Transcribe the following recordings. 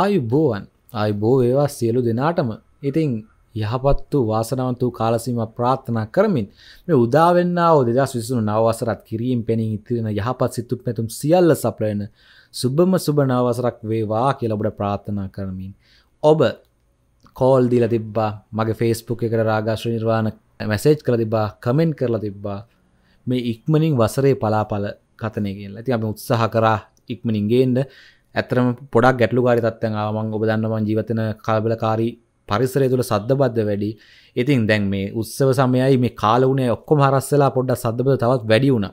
ආයුබෝවන් අයිබෝ ඒවා සියලු දෙනාටම ඉතිං යහපත් වූ වාසනවන්තු කාලසීම ප්‍රාත්ථනා කරමින් මේ උදාවෙන්නාව දෙදස් විසුණු නවසරත් කිරීම් පෙනින් ඉතිරෙන යහපත් සිතුත් පැතුම් සියල්ල සපලයන සුබම සුබ නවසරක් වේවා කියලබට ප්‍රාත්ථනා කරමින් ඔබ කෝල් දීල තිබ්බා මගේ ෆේස්පුක් එකට රාගශ්‍ර නිර්වාණ මැසේජ් කළ තිබා කමෙන්් කරලා තිබ්බා මේ ඉක්මනින් වසරේ පලාපල කතනය කියලා ඇති අප උත්සාහ කරා ඉක්මනින්ගේන්ට ඇතරම පොඩක් ගැටලු කාරි තත්ත්වයන් ආවම ඔබ දන්නවා මං ජීවිතේන කලබලකාරී පරිසරය තුළ සද්දබද්ද වැඩි. ඉතින් දැන් මේ උත්සව සමයයි මේ කාල වුණේ ඔක්කොම හරස් වෙලා පොඩ්ඩක් සද්දබද්ද තවත් වැඩි වුණා.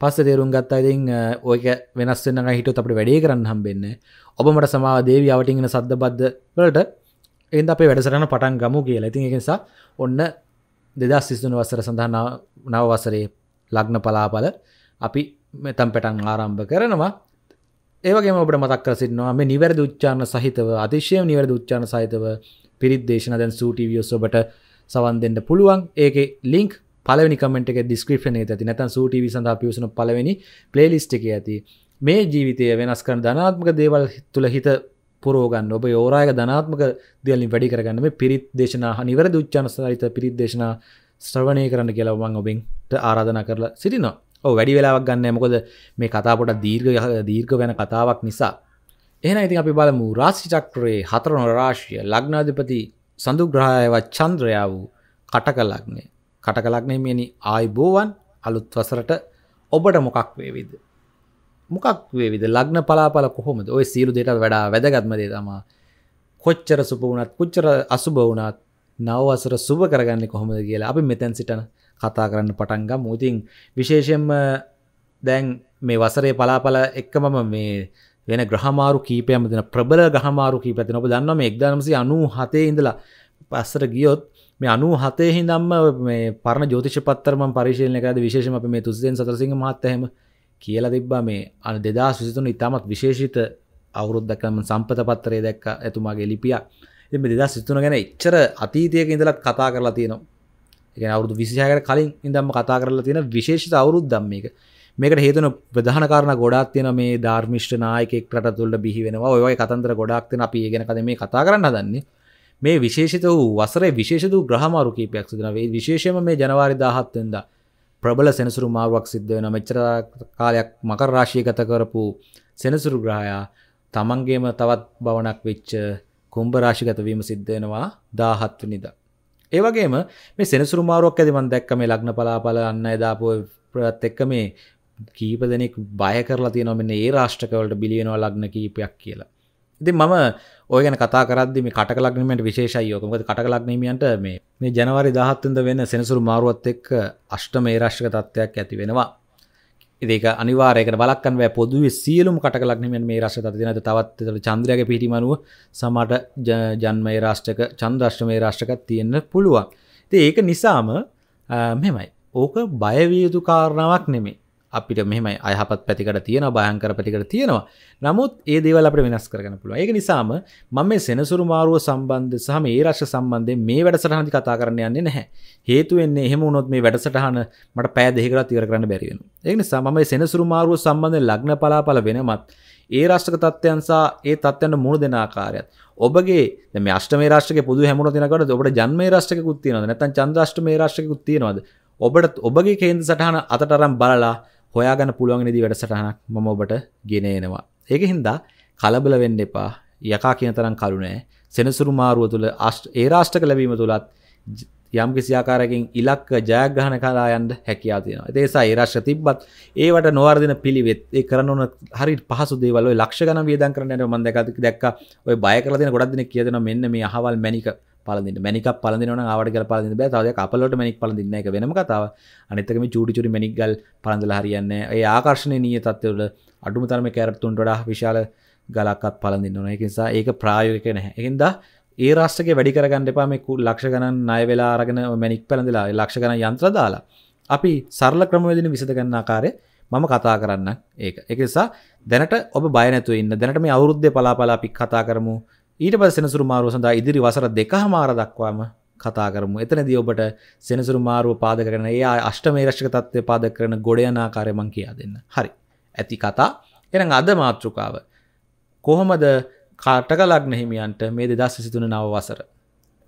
පස්සේ තේරුම් ගත්තා ඉතින් ඔයක වෙනස් වෙන්න නම් හිටියොත් අපිට වැඩේ කරන්න හම්බෙන්නේ. ඔබ මට සමාව දේවි අවටින් එන සද්දබද්ද වලට එහෙනම් අපේ වැඩසටහන පටන් ගමු කියලා. ඉතින් ඒක නිසා ඔන්න 2023 වසර සඳහා නව වසරේ ලග්න පලාපල අපි මෙතම් පැටන් ආරම්භ කරනවා. ඒවගේ ඔබට මතක් සින්නවා මේ නිවැරදි උච්චාරණ සහිතව අතිශය නිවැරදි උච්චාරණ සහිතව පිරිත් දේශන දැන් සූටිවියෝස් ඔබට සවන් දෙන්න පුළුවන් ඒකේ ලින්ක් පළවෙනි කමෙන්ට් එකේ ඩිස්ක්‍රිප්ෂන් එකේ ඇති නැත්නම් සූටිවි සඳහා පිවිසුණු පළවෙනි ප්ලේලිස්ට් එකේ ඇති මේ ජීවිතය වෙනස් කරන ධනාත්මක දේවල් තුල හිත පුරෝගන්න ඔබ යෝරායක ධනාත්මක දෙවලින් වැඩි කරගන්න මේ පිරිත් දේශනා නිවැරදි උච්චාරණ සහිත පිරිත් දේශනා ශ්‍රවණය කරන්න කියලා මම ඔබෙන්ට ආරාධනා කරලා සිටිනවා වැඩි වෙලාවක් ගන්න මොකද මේ කතාපොට දීර්ඝ දීර්ඝ වෙන කතාවක් නිසා එහන ඉතින් අපි බලමු රාශි චක්‍රයේ හතරන රාශිය ලග්නාධිපති සඳුග්‍රහයව චන්ද්‍රයා වූ කටක ලග්නේ කටක ලග්නේ මෙනි ආයිබෝවන් අලුත් වසරට ඔබට මොකක් වේවිද මොකක් වේවිද ලග්න පලාපල කොහොමද ඔය සියලු දෙයට වඩා වැදගත්ම දේ තමා කොච්චර සුප වුණත් කොච්චර අසුබ වුණත් නව වසර සුබ කරගන්නේ කොහොමද කියලා අපි මෙතැන් සිටන කතා කරන්න පටන් ගමු. ඉතින් විශේෂයෙන්ම දැන් මේ වසරේ පලාපල එක්කම මේ වෙන ග්‍රහමාරු කීපයක්ම දෙන ප්‍රබල ග්‍රහමාරු කීපයක් තියෙනවා. ඔබ දන්නවා මේ 1997 ඉඳලා පස්සට ගියොත් මේ අනු හතේ හිදම්ම මේ පරණ ජෝතිෂ පත්තරම පරිශීලනය කරද විශේෂම අප මේ තුසිදෙන් සතරසිංහ මහත්තහෙම කියලා තිබ්බා මේ අන දෙදා සිතුන ඉතාමත් විශේෂිත අවුරුද්දකම සම්පත පත්තරය දැක්ක ඇතුමාගේ ලිපිය එම දෙදා සිතුන ගැන එච්චර අතීතයක ඉඳලත් කතා කරලා තියෙනවා එක අවුදු විසිහකට කලින් ඉදම්ම කතා කරලා තියෙන විශේෂිත අවුරුද් දම්මක මේකට හේතුන ප්‍රධානකාරන ගොඩක් තියෙන මේ ධර්මිෂ්ට නායකෙක් රට තුල්ල බිහි වෙනවා ඔයගේ කතන්දර ගොඩක්තින අපි ගෙන කද මේ කතා කරන්න දන්නේ මේ විශේෂිත වූ වසරේ විශේෂ වූ ග්‍රහමාරු කීපයක් සිදනවේ විශේෂම මේ ජනවාරි දාහත්වෙන්ද ප්‍රබල සෙනසුරු මාරුවක් සිද්ධ වෙන මෙච්චර කාලයක් මකර රාශිය ගත කරපු සෙනසුරු ග්‍රහයා තමන්ගේම තවත් බවනක් වෙච්ච කුම්භ රාශිගත වීම සිද්ධ වෙනවා 17 වෙනිදා ඒවගේ මේ සෙනසුරු මාරුවක් ඇති මන් දැක්ක මේ ලග්න පලාපල අන්න එදාපු ප්‍රත් එක්ක මේ කීප දෙනෙක් බය කරලා තියෙනවා මෙන්න ඒ රාෂ්ට්‍රකවලට බිලියනවා ලග්න කීපයක් කියලා. ඉතින් මම ඔය ගැන කතා කරද්දි මේ කටක ලග්නීමට විශේෂයි ඕක. මොකද කටක ලග්නීමයන්ට මේ මේ ජනවාරි 17 වෙනිදා වෙන සෙනසුරු මාරුවත් එක්ක අෂ්ටම ඒ රාෂ්ට්‍රක තත්ත්වයක් ඇති වෙනවා. ඒක අනිවාරයක බලක්කන්ව පොදුව සියලුම් කටලක්නම මේ රශ්ට තිනද තවත් චන්ද්‍රයක පිටිමනුව සමට ජන්මය රාෂ්ටක චන්ද්‍රශ්ටමය රාෂ්ටකත් තියෙන්න්න පුළුවන්. ඒක නිසාම මෙමයි. ඕක බයවියුතු කාරණාවක් නෙමේ අපිට මෙම අයහපත් පැතිකට තියෙන බයංකර පැතිකට තියෙනවා නමුත් ඒ දේවල් අපට වෙනස් කරගන්න පුළුව ඒක නිසාම මම මේ සෙනසුරු මාරුව සම්බන්ධ සහ මේ රශ්‍ය සම්බන්ධය මේ වැඩසටහනති කතා කරන්න යන්නේ නැහැ හේතුවෙන්නේ එහෙම වුණොත් මේ වැඩසටහන මට පෑ දෙකකට ඉවර කරන්න බැරි වෙනවා ඒ නිසා මම මේ සෙනසුරු මාරුව සම්බන්ධ ලග්න පලාපල වෙනමත් ඒ රාෂ්ටක තත්ත්වයන් සහ ඒ තත්ත්වයන්ට මුහුණ දෙන ආකාරයත් ඔබගේ දැන් මේ අෂ්ටමේ රාෂ්ටකේ පුදු හැමුණ දිනකට ඔබට ජන්මේ රාෂ්ටකකුත් තියෙනවද නැත්නම් චන්ද්‍රාෂ්ටමේ රාෂ්ටකකුත් තියෙනවද ඔබට ඔබගේ කේන්ද්‍ර සටහන අතට අරන් බලලා හොයාගන්න පුළුවන් නිදි වැඩසටහනක් මම ඔබට ගෙන එනවා. ඒක හින්දා කලබල වෙන්න එපා. යකා කියන තරම් කරු නෑ. සෙනසුරු මාරුව තුල ඒ රාෂ්ටක ලැබීම තුලත් යම් කිසි ආකාරයකින් ඉලක්ක ජයග්‍රහණ කරලා යන්න හැකියාව තියෙනවා. ඒ නිසා ඒ රාෂ්ට්‍ර තිබ්බත් ඒවට නොවර්ධින පිළිවෙත් ඒ කරන උන හරි පහසු දේවල් ඔය ලක්ෂ ගණන් වියදම් කරන්න යනවා මම දැක්කා දැක්කා ඔය බය කරලා දෙන ගොඩක් දෙනෙක් කියදෙනවා මෙන්න මේ අහවල් මැනික පලදින්න මැනික් පලදින ආවට ගල පලදින්න බෑ තවද කපලට මැනික් පලදින්න එක වෙනම කතාව අනිත්තකම චුටි චුරි මැනික් ගල් පලඳල හරියන්න ඒ ආකර්ශණය නිය තත්වවල අඩුම තරම කැරත්තුන්ට වඩා විශාල ගලක්කත් පලඳන්න ඕන එකනිසා ඒක ප්‍රායෝගක නැහැ එකෙන්ද ඒ රාස්ටක වැඩි කරගන්න එපා මේකු ලක්ෂ ගණන් අය වෙලා අරගෙන මැනික් පැළඳලා ලක්ෂ ගණන් යන්ත්‍ර දාලා අපි සරල ක්‍රමවේදින විසඳගන්න ආකාරය මම කතා කරන්න ඒක එකසා දැනට ඔබ බයනැතු ඉන්න දැනට මේ අවුද්ධ පලාපලා අපි කතා කරමු ඊට පස් සෙනසුරු මාරුව සඳහා ඉදිරි වසර දෙකහමාර දක්වාම කතා කරමු. එතනදී ඔබට සෙනසුරු මාරුව පාදක කරන ඒ අෂ්ටමේ රශ්ක තත්ත්වය පාදක කරන ගොඩ යන ආකාරය මම කියා දෙන්න. හරි. ඇති කතා. එහෙනම් අද මාතෘකාව කොහොමද කාටක ලග්න හිමියන්ට මේ 2023 නව වසර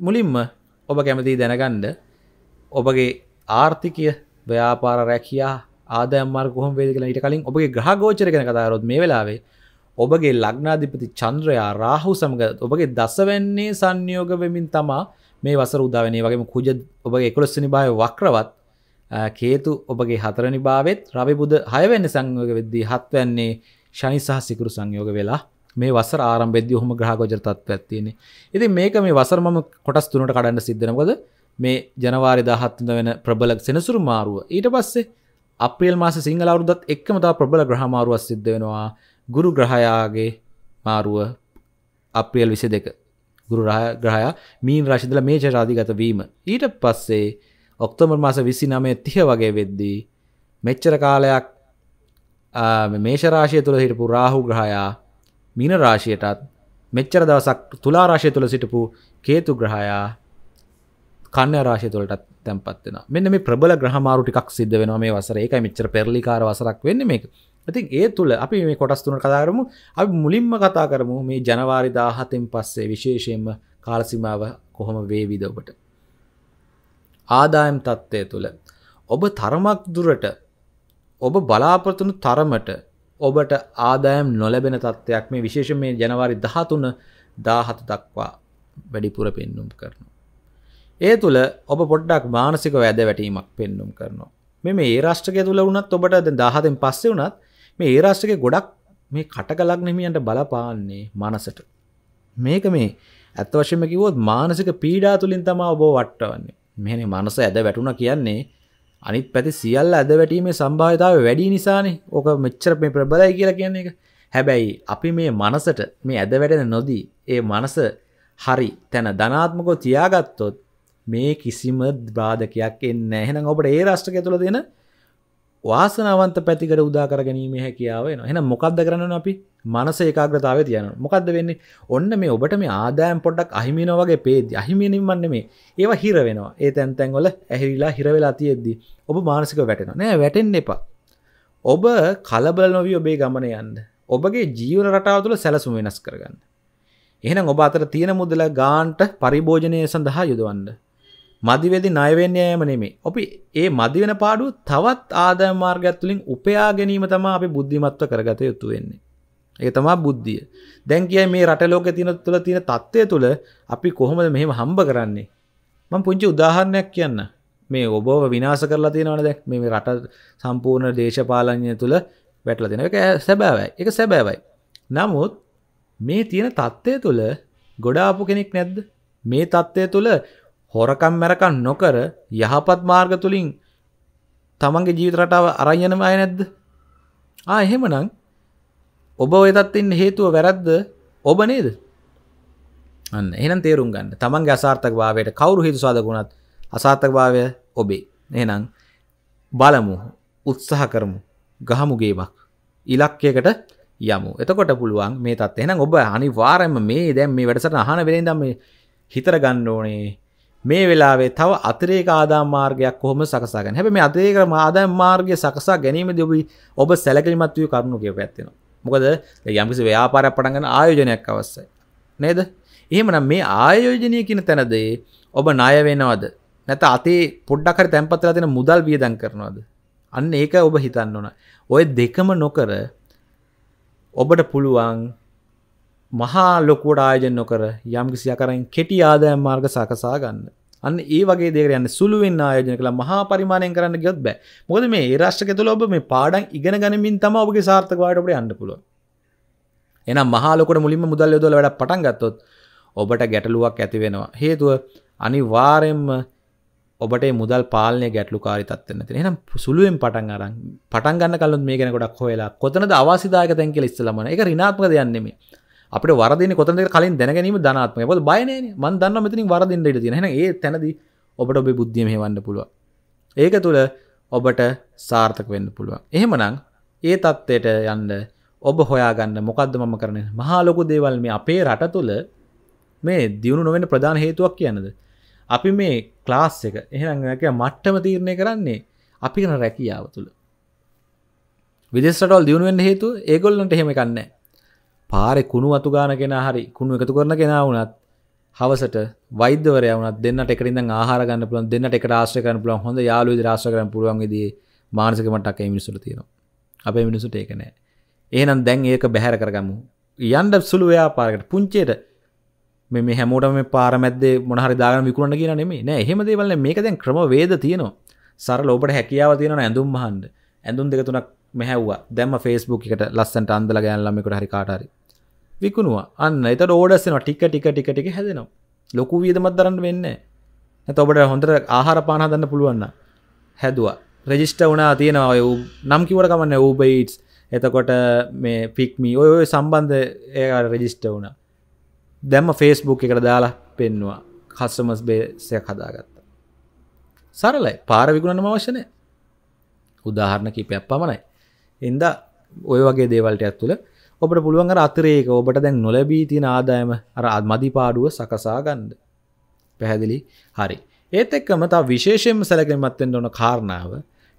මුලින්ම ඔබ කැමති දැනගන්න ඔබගේ ආර්ථිකය ව්‍යාපාර රැකියා ආදායම් මාර්ග කොහොම වේද කියලා ඊට කලින් ඔබගේ ග්‍රහ ගෝචර ගැන කතා කරොත් මේ වෙලාවේ ඔබගේ ලග්නාධිපති චන්ද්‍රයා රාහු සමග ඔබගේ දසවැන්නේ සංයෝග වෙමින් තමා මේ වසර උදාවනේ වගේම කුජ ඔබගේ එකොළොස්සනි භාව වක්‍රවත් කේතු ඔබගේ හතරනි භාවෙත් රවිබුද හයවැන්න සංයෝග වෙද්දී හත්වැන්නේ ශනි සහ සිකුරු සංයෝග වෙලා මේ වසර ආරම්භෙද්දී ඔහොම ග්‍රහගෝචර තත්ත්වයක් තියෙන්නේ. ඉතින් මේක මේ වසර මම කොටස් තුනට කඩන්න සිද්ධ වෙනවා. මේ ජනවාරි 17 වෙන ප්‍රබල සෙනසුරු මාරුව. ඊට පස්සේ අප්‍රේල් මාසේ සිංහල අවුරුද්දත් එක්කම තව ප්‍රබල ග්‍රහ මාරුවක් සිද්ධ වෙනවා. ගුරු ග්‍රහයාගේ මාරුව අප්‍රියල් විසි දෙක ගුරු ග්‍රහයා මීන් රශිදල මේ චරාධිගත වීම ඊට පස්සේ ඔක්තොමර් මාස විසි නමය තිය වගේ වෙද්දී මෙච්චර කාලයක් මේෂරාශය තුළ හිටපු රාහු ග්‍රහයා මීන රාශියටත් මෙච්චර දවසක් තුලා රාශය තුළ සිටපු කේතු ග්‍රහයා කන්න රාශය තුළටත් තැන්පත්වෙන මෙන්න මේ ප්‍රබල ග්‍රහමාරු ටිකක් සිද්ධ වෙනවා මේ වසර ඒකයි මෙච්චර පෙරලිකාර වසරක් වෙන්න මේක ඉතින් ඒ තුළ අපි මේ කොටස් තුන කතා කරමු අපි මුලින්ම කතා කරමු මේ ජනවාරි 17න් පස්සේ විශේෂයෙන්ම කාලසීමාව කොහොම වේවිද ඔබට ආදායම් තත්ත්වය තුළ ඔබ තරමක් දුරට ඔබ බලාපොරොත්තු තරමට ඔබට ආදායම් නොලැබෙන තත්ත්වයක් මේ විශේෂයෙන් මේ ජනවාරි 13 17 දක්වා වැඩිපුර පෙන්눔 කරනවා ඒ තුළ ඔබ පොඩ්ඩක් මානසික වැද වැටීමක් පෙන්눔 කරනවා මෙ මේ රාෂ්ට්‍රකය තුළ වුණත් ඔබට දහතෙන් පස්සේ වුණත් මේ ඒ රාශිකේ ගොඩක් මේ කටකලක් නෙමියන්ට බලපාන්නේ මනසට. මේක මේ ඇත්ත වශයෙන්ම කිව්වොත් මානසික පීඩා තුලින් තමයි ඔබ වටවන්නේ. මෙහෙනේ මනස ඇද වැටුණා කියන්නේ අනිත් පැති සියල්ල ඇද වැටීමේ සම්භාවිතාවය වැඩි නිසානේ. ඕක මෙච්චර මේ ප්‍රබලයි කියලා කියන්නේ ඒක. හැබැයි අපි මේ මනසට මේ ඇද වැටෙන නොදී ඒ මනස හරි තැන ධනාත්මකව තියාගත්තොත් මේ කිසිම බාධකයක් එන්නේ නැහැ. එහෙනම් ඔබට ඒ රාෂ්ට්‍රකය තුළ දෙන වාසනාවන්ත පැතිකට උදාකර ගැනීම හැකියාව එන එහෙනම් මොකද්ද කරන්න අපි මනස ඒකාග්‍රතාවය තියනවා මොකද්ද වෙන්නේ ඔන්න මේ ඔබට මේ ආදායම් පොඩ්ඩක් අහිමි වෙනවා වගේ පේද්දි අහිමි වෙනින්ම නෙමේ ඒවා හිර වෙනවා ඒ තැන් තැන් වල ඇහිරිලා හිර වෙලා තියෙද්දි ඔබ මානසිකව වැටෙනවා නෑ වැටෙන්න එපා ඔබ කලබල නොවි ඔබේ ගමන යන්න ඔබගේ ජීවන රටාව තුළ සැලසුම් වෙනස් කරගන්න එහෙනම් ඔබ අතර තියෙන මුදල ගාන්ට පරිභෝජනය සඳහා යොදවන්න මදිවෙදි නයවෙන්න යෑම නෙමේ. අපි ඒ මදිවෙන පාඩුව තවත් ආදායම් මාර්ගයක් තුලින් උපයා ගැනීම තමයි අපි බුද්ධිමත්ව කරගත යුතු වෙන්නේ. ඒක තමයි බුද්ධිය. දැන් කියයි මේ රට ලෝකේ තියෙන තුල තියෙන தත්ත්වය තුල අපි කොහොමද මෙහෙම හම්බ කරන්නේ? මම පුංචි උදාහරණයක් කියන්න. මේ ඔබව විනාශ කරලා තියෙනවනේ දැන් මේ රට සම්පූර්ණ දේශපාලනය තුල වැටලා තියෙනවා. ඒක සැබෑවයි. ඒක සැබෑවයි. නමුත් මේ තියෙන தත්ත්වය තුල ගොඩාපු කෙනෙක් නැද්ද? මේ தත්ත්වය තුල හොරකම් මැරකම් නොකර යහපත් මාර්ග තුලින් තමන්ගේ ජීවිත රටාව අරන් යන අය නැද්ද? ආ එහෙමනම් ඔබ ඔය තත් ඉන්න හේතුව වැරද්ද ඔබ නේද? අන්න එහෙනම් තේරුම් ගන්න. තමන්ගේ අසාර්ථකභාවයට කවුරු හේතු සාධකුණත් අසාර්ථකභාවය ඔබේ. එහෙනම් බලමු, උත්සාහ කරමු, ගහමු ගේමක්. ඉලක්කයකට යමු. එතකොට පුළුවන් මේ තත්ත්වය. එහෙනම් ඔබ අනිවාර්යයෙන්ම මේ දැන් මේ වැඩසටහන අහන වෙලෙන් දැන් මේ හිතර ගන්න ඕනේ. මේ වෙලාවේ තව අතිරේක ආදායම් මාර්ගයක් කොහොම සකසා ගන්න. හැබැයි මේ අතිරේක ආදායම් මාර්ගය සකසා ගැනීමදී ඔබ ඔබ සැලකිලිමත් වූ කරුණු කියපැත් වෙනවා. මොකද යම්කිසි ව්‍යාපාරයක් පටන් ගන්න ආයෝජනයක් අවශ්‍යයි. නේද? එහෙමනම් මේ ආයෝජනය කියන තැනදී ඔබ ණය වෙනවද? නැත්නම් අතේ පොඩ්ඩක් හරි තැම්පත් වෙලා තියෙන මුදල් වියදම් කරනවද? අන්න ඒක ඔබ හිතන්න ඕන. ওই දෙකම නොකර ඔබට පුළුවන් මහා ලොකුවට ආයෝජන නොකර යම් කිසි ආකාරයෙන් කෙටි ආදායම් මාර්ග සකසා ගන්න. අන්න ඒ වගේ දේරයන්න සුළුවෙන් ආයෝජන කළ මහා පරිමාණයෙන් කරන්න ගියොත් බෑ මොකද මේ ඒ රාෂ්ට්‍රක තුළ ඔබ මේ පාඩම් ඉගෙන ගනිමින් තමයි ඔබගේ සාර්ථකතාවයට ඔබට යන්න පුළුවන් එහෙනම් මහා ලොකුට මුලින්ම මුදල් යොදවලා වැඩක් පටන් ගත්තොත් ඔබට ගැටලුවක් ඇති වෙනවා හේතුව අනිවාර්යෙන්ම ඔබට මුදල් පාලනය ගැටලුකාරි තත්වන්න තින නම් සුළුවෙන් පටන් අරන් පටන් ගන්න කලුත් මේ ගැන ගොඩක් හොලා කොතනද අවාසිදායක තැන් කියල ඉස්සලමන එක රිනාත්මක දෙයන්නෙමේ අපට වරදන කොතද කලින් දැනැනීම ධනාත්ම ො බයන මන් දන්න මෙතින් වරදින්න ඉට තින ඒ තැනද ඔබට ඔබේ බුද්ධියම වන්න පුළුව ඒක තුළ ඔබට සාර්ථක වෙන්න පුළුවන් එහෙමනං ඒ තත්ත්වයට යන්න ඔබ හොයාගන්න මොකක්ද මම කරන මහාලොකු දේවල් මේ අපේ රට තුළ මේ දියුණු නොවෙන ප්‍රධාන හේතුවක් කියන්නද අපි මේ ක්ලාස් එක එහෙනක මට්ටම තීරණය කරන්නේ අපි කන රැකියාව තුළ විදෙස්ටල් දියුණුවෙන් හේතු ඒගොල්ලන්ට හෙමකන්නේ පාරෙ කුණු අතු ගාන කෙනා හරි කුණු එකතු කරන කෙනා වුණත් හවසට වෛද්‍යවරය වුණත් දෙන්නට එකරින්ද ආහාර ගන්න පුළුවන් දෙන්නට එකට ආශ්‍රය කරන්න පුළුවන් හොඳ යාළුවෝ විදිහට ආශ්‍රය කරන්න පුළුවන් විදිහේ මානසික මට්ටමක් ඒ මිනිස්සුන්ට තියෙනවා. අපේ මිනිස්සුන්ට ඒක නෑ. එහෙනම් දැන් ඒක බැහැර කරගමු. යන්න සුළු ව්‍යාපාරයකට පුංචියට මේ මේ හැමෝටම මේ පාර මැද්දේ මොන හරි දාගෙන විකුණන්න කියන නෙමෙයි. නෑ එහෙම දේවල් නෑ. මේක දැන් ක්‍රමවේද තියෙනවා. සරල ඔබට හැකියාව තියෙනවා ඇඳුම් මහන්ඳ. ඇඳුම් දෙක තුනක් මෙහැව්වා. දැම්ම Facebook එකට ලස්සනට අන්දලා ගෑන ළමයෙකුට හරි කාට හරි. විකුණවා අන්න එත ෝඩස්සන ටික ටික ටික ටික හැදෙනවා ලොකු වියදමත් දරන්න වෙන්න ඇත ඔබට හොඳට ආහාර පානහදන්න පුළුවන්න හැදවා රෙජිස්ට වනා තියෙනවා යු නම් කිවට කමන්න ූබයිටස් එතකොට මේ පික්මි ඔය සම්බන්ධ ඒකට රෙජිස්ට වුණ දැම්ම ෆේස්බුක් එකට දාලා පෙන්වා කස්සමස් බේසයක් හදාගත්ත සරලයි පාර විකුණන අවශ්‍යනය උදාහරණ කිපයක් පමණයි එන්ද ඔය වගේ දේවල්ට ඇත්තුළ ඔබට පුළුවන් අර අතිරේක ඔබට දැන් නොලැබී තියෙන ආදායම අර මදිපාඩුව සකසා ගන්න. පැහැදිලි? හරි. ඒත් එක්කම තව විශේෂයෙන්ම සැලකිලිමත් වෙන්න ඕන කාරණාව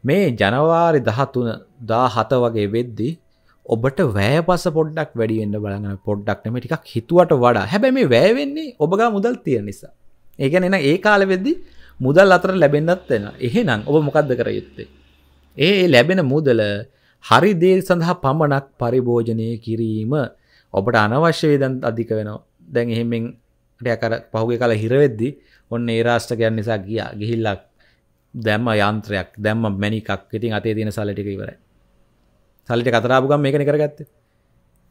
මේ ජනවාරි 13 17 වගේ වෙද්දී ඔබට වැයපස පොඩ්ඩක් වැඩි වෙන්න බලන්න පොඩ්ඩක් නෙමෙයි ටිකක් හිතුවට වඩා. හැබැයි මේ වැය වෙන්නේ ඔබ ගා මුදල් තියෙන නිසා. ඒ කියන්නේ නේද ඒ කාලෙ වෙද්දී මුදල් අතර ලැබෙන්නත් වෙනවා. එහෙනම් ඔබ මොකද්ද කර යුත්තේ? ඒ ලැබෙන මුදල හරි දේ සඳහා පමණක් පරිභෝජනය කිරීම ඔබට අනවශ්‍ය වේදන් අධික වෙනවා. දැන් එහෙමෙන් ටයක් අර පහුගිය කාලේ හිර වෙද්දී ඔන්න ඒ රාෂ්ට්‍රකයන් නිසා ගියා. ගිහිල්ලා දැම්ම යන්ත්‍රයක්, දැම්ම මැණිකක්. ඉතින් අතේ තියෙන සල්ලි ටික ඉවරයි. සල්ලි ටික අතර ආපු ගමන් මේකනේ කරගත්තේ.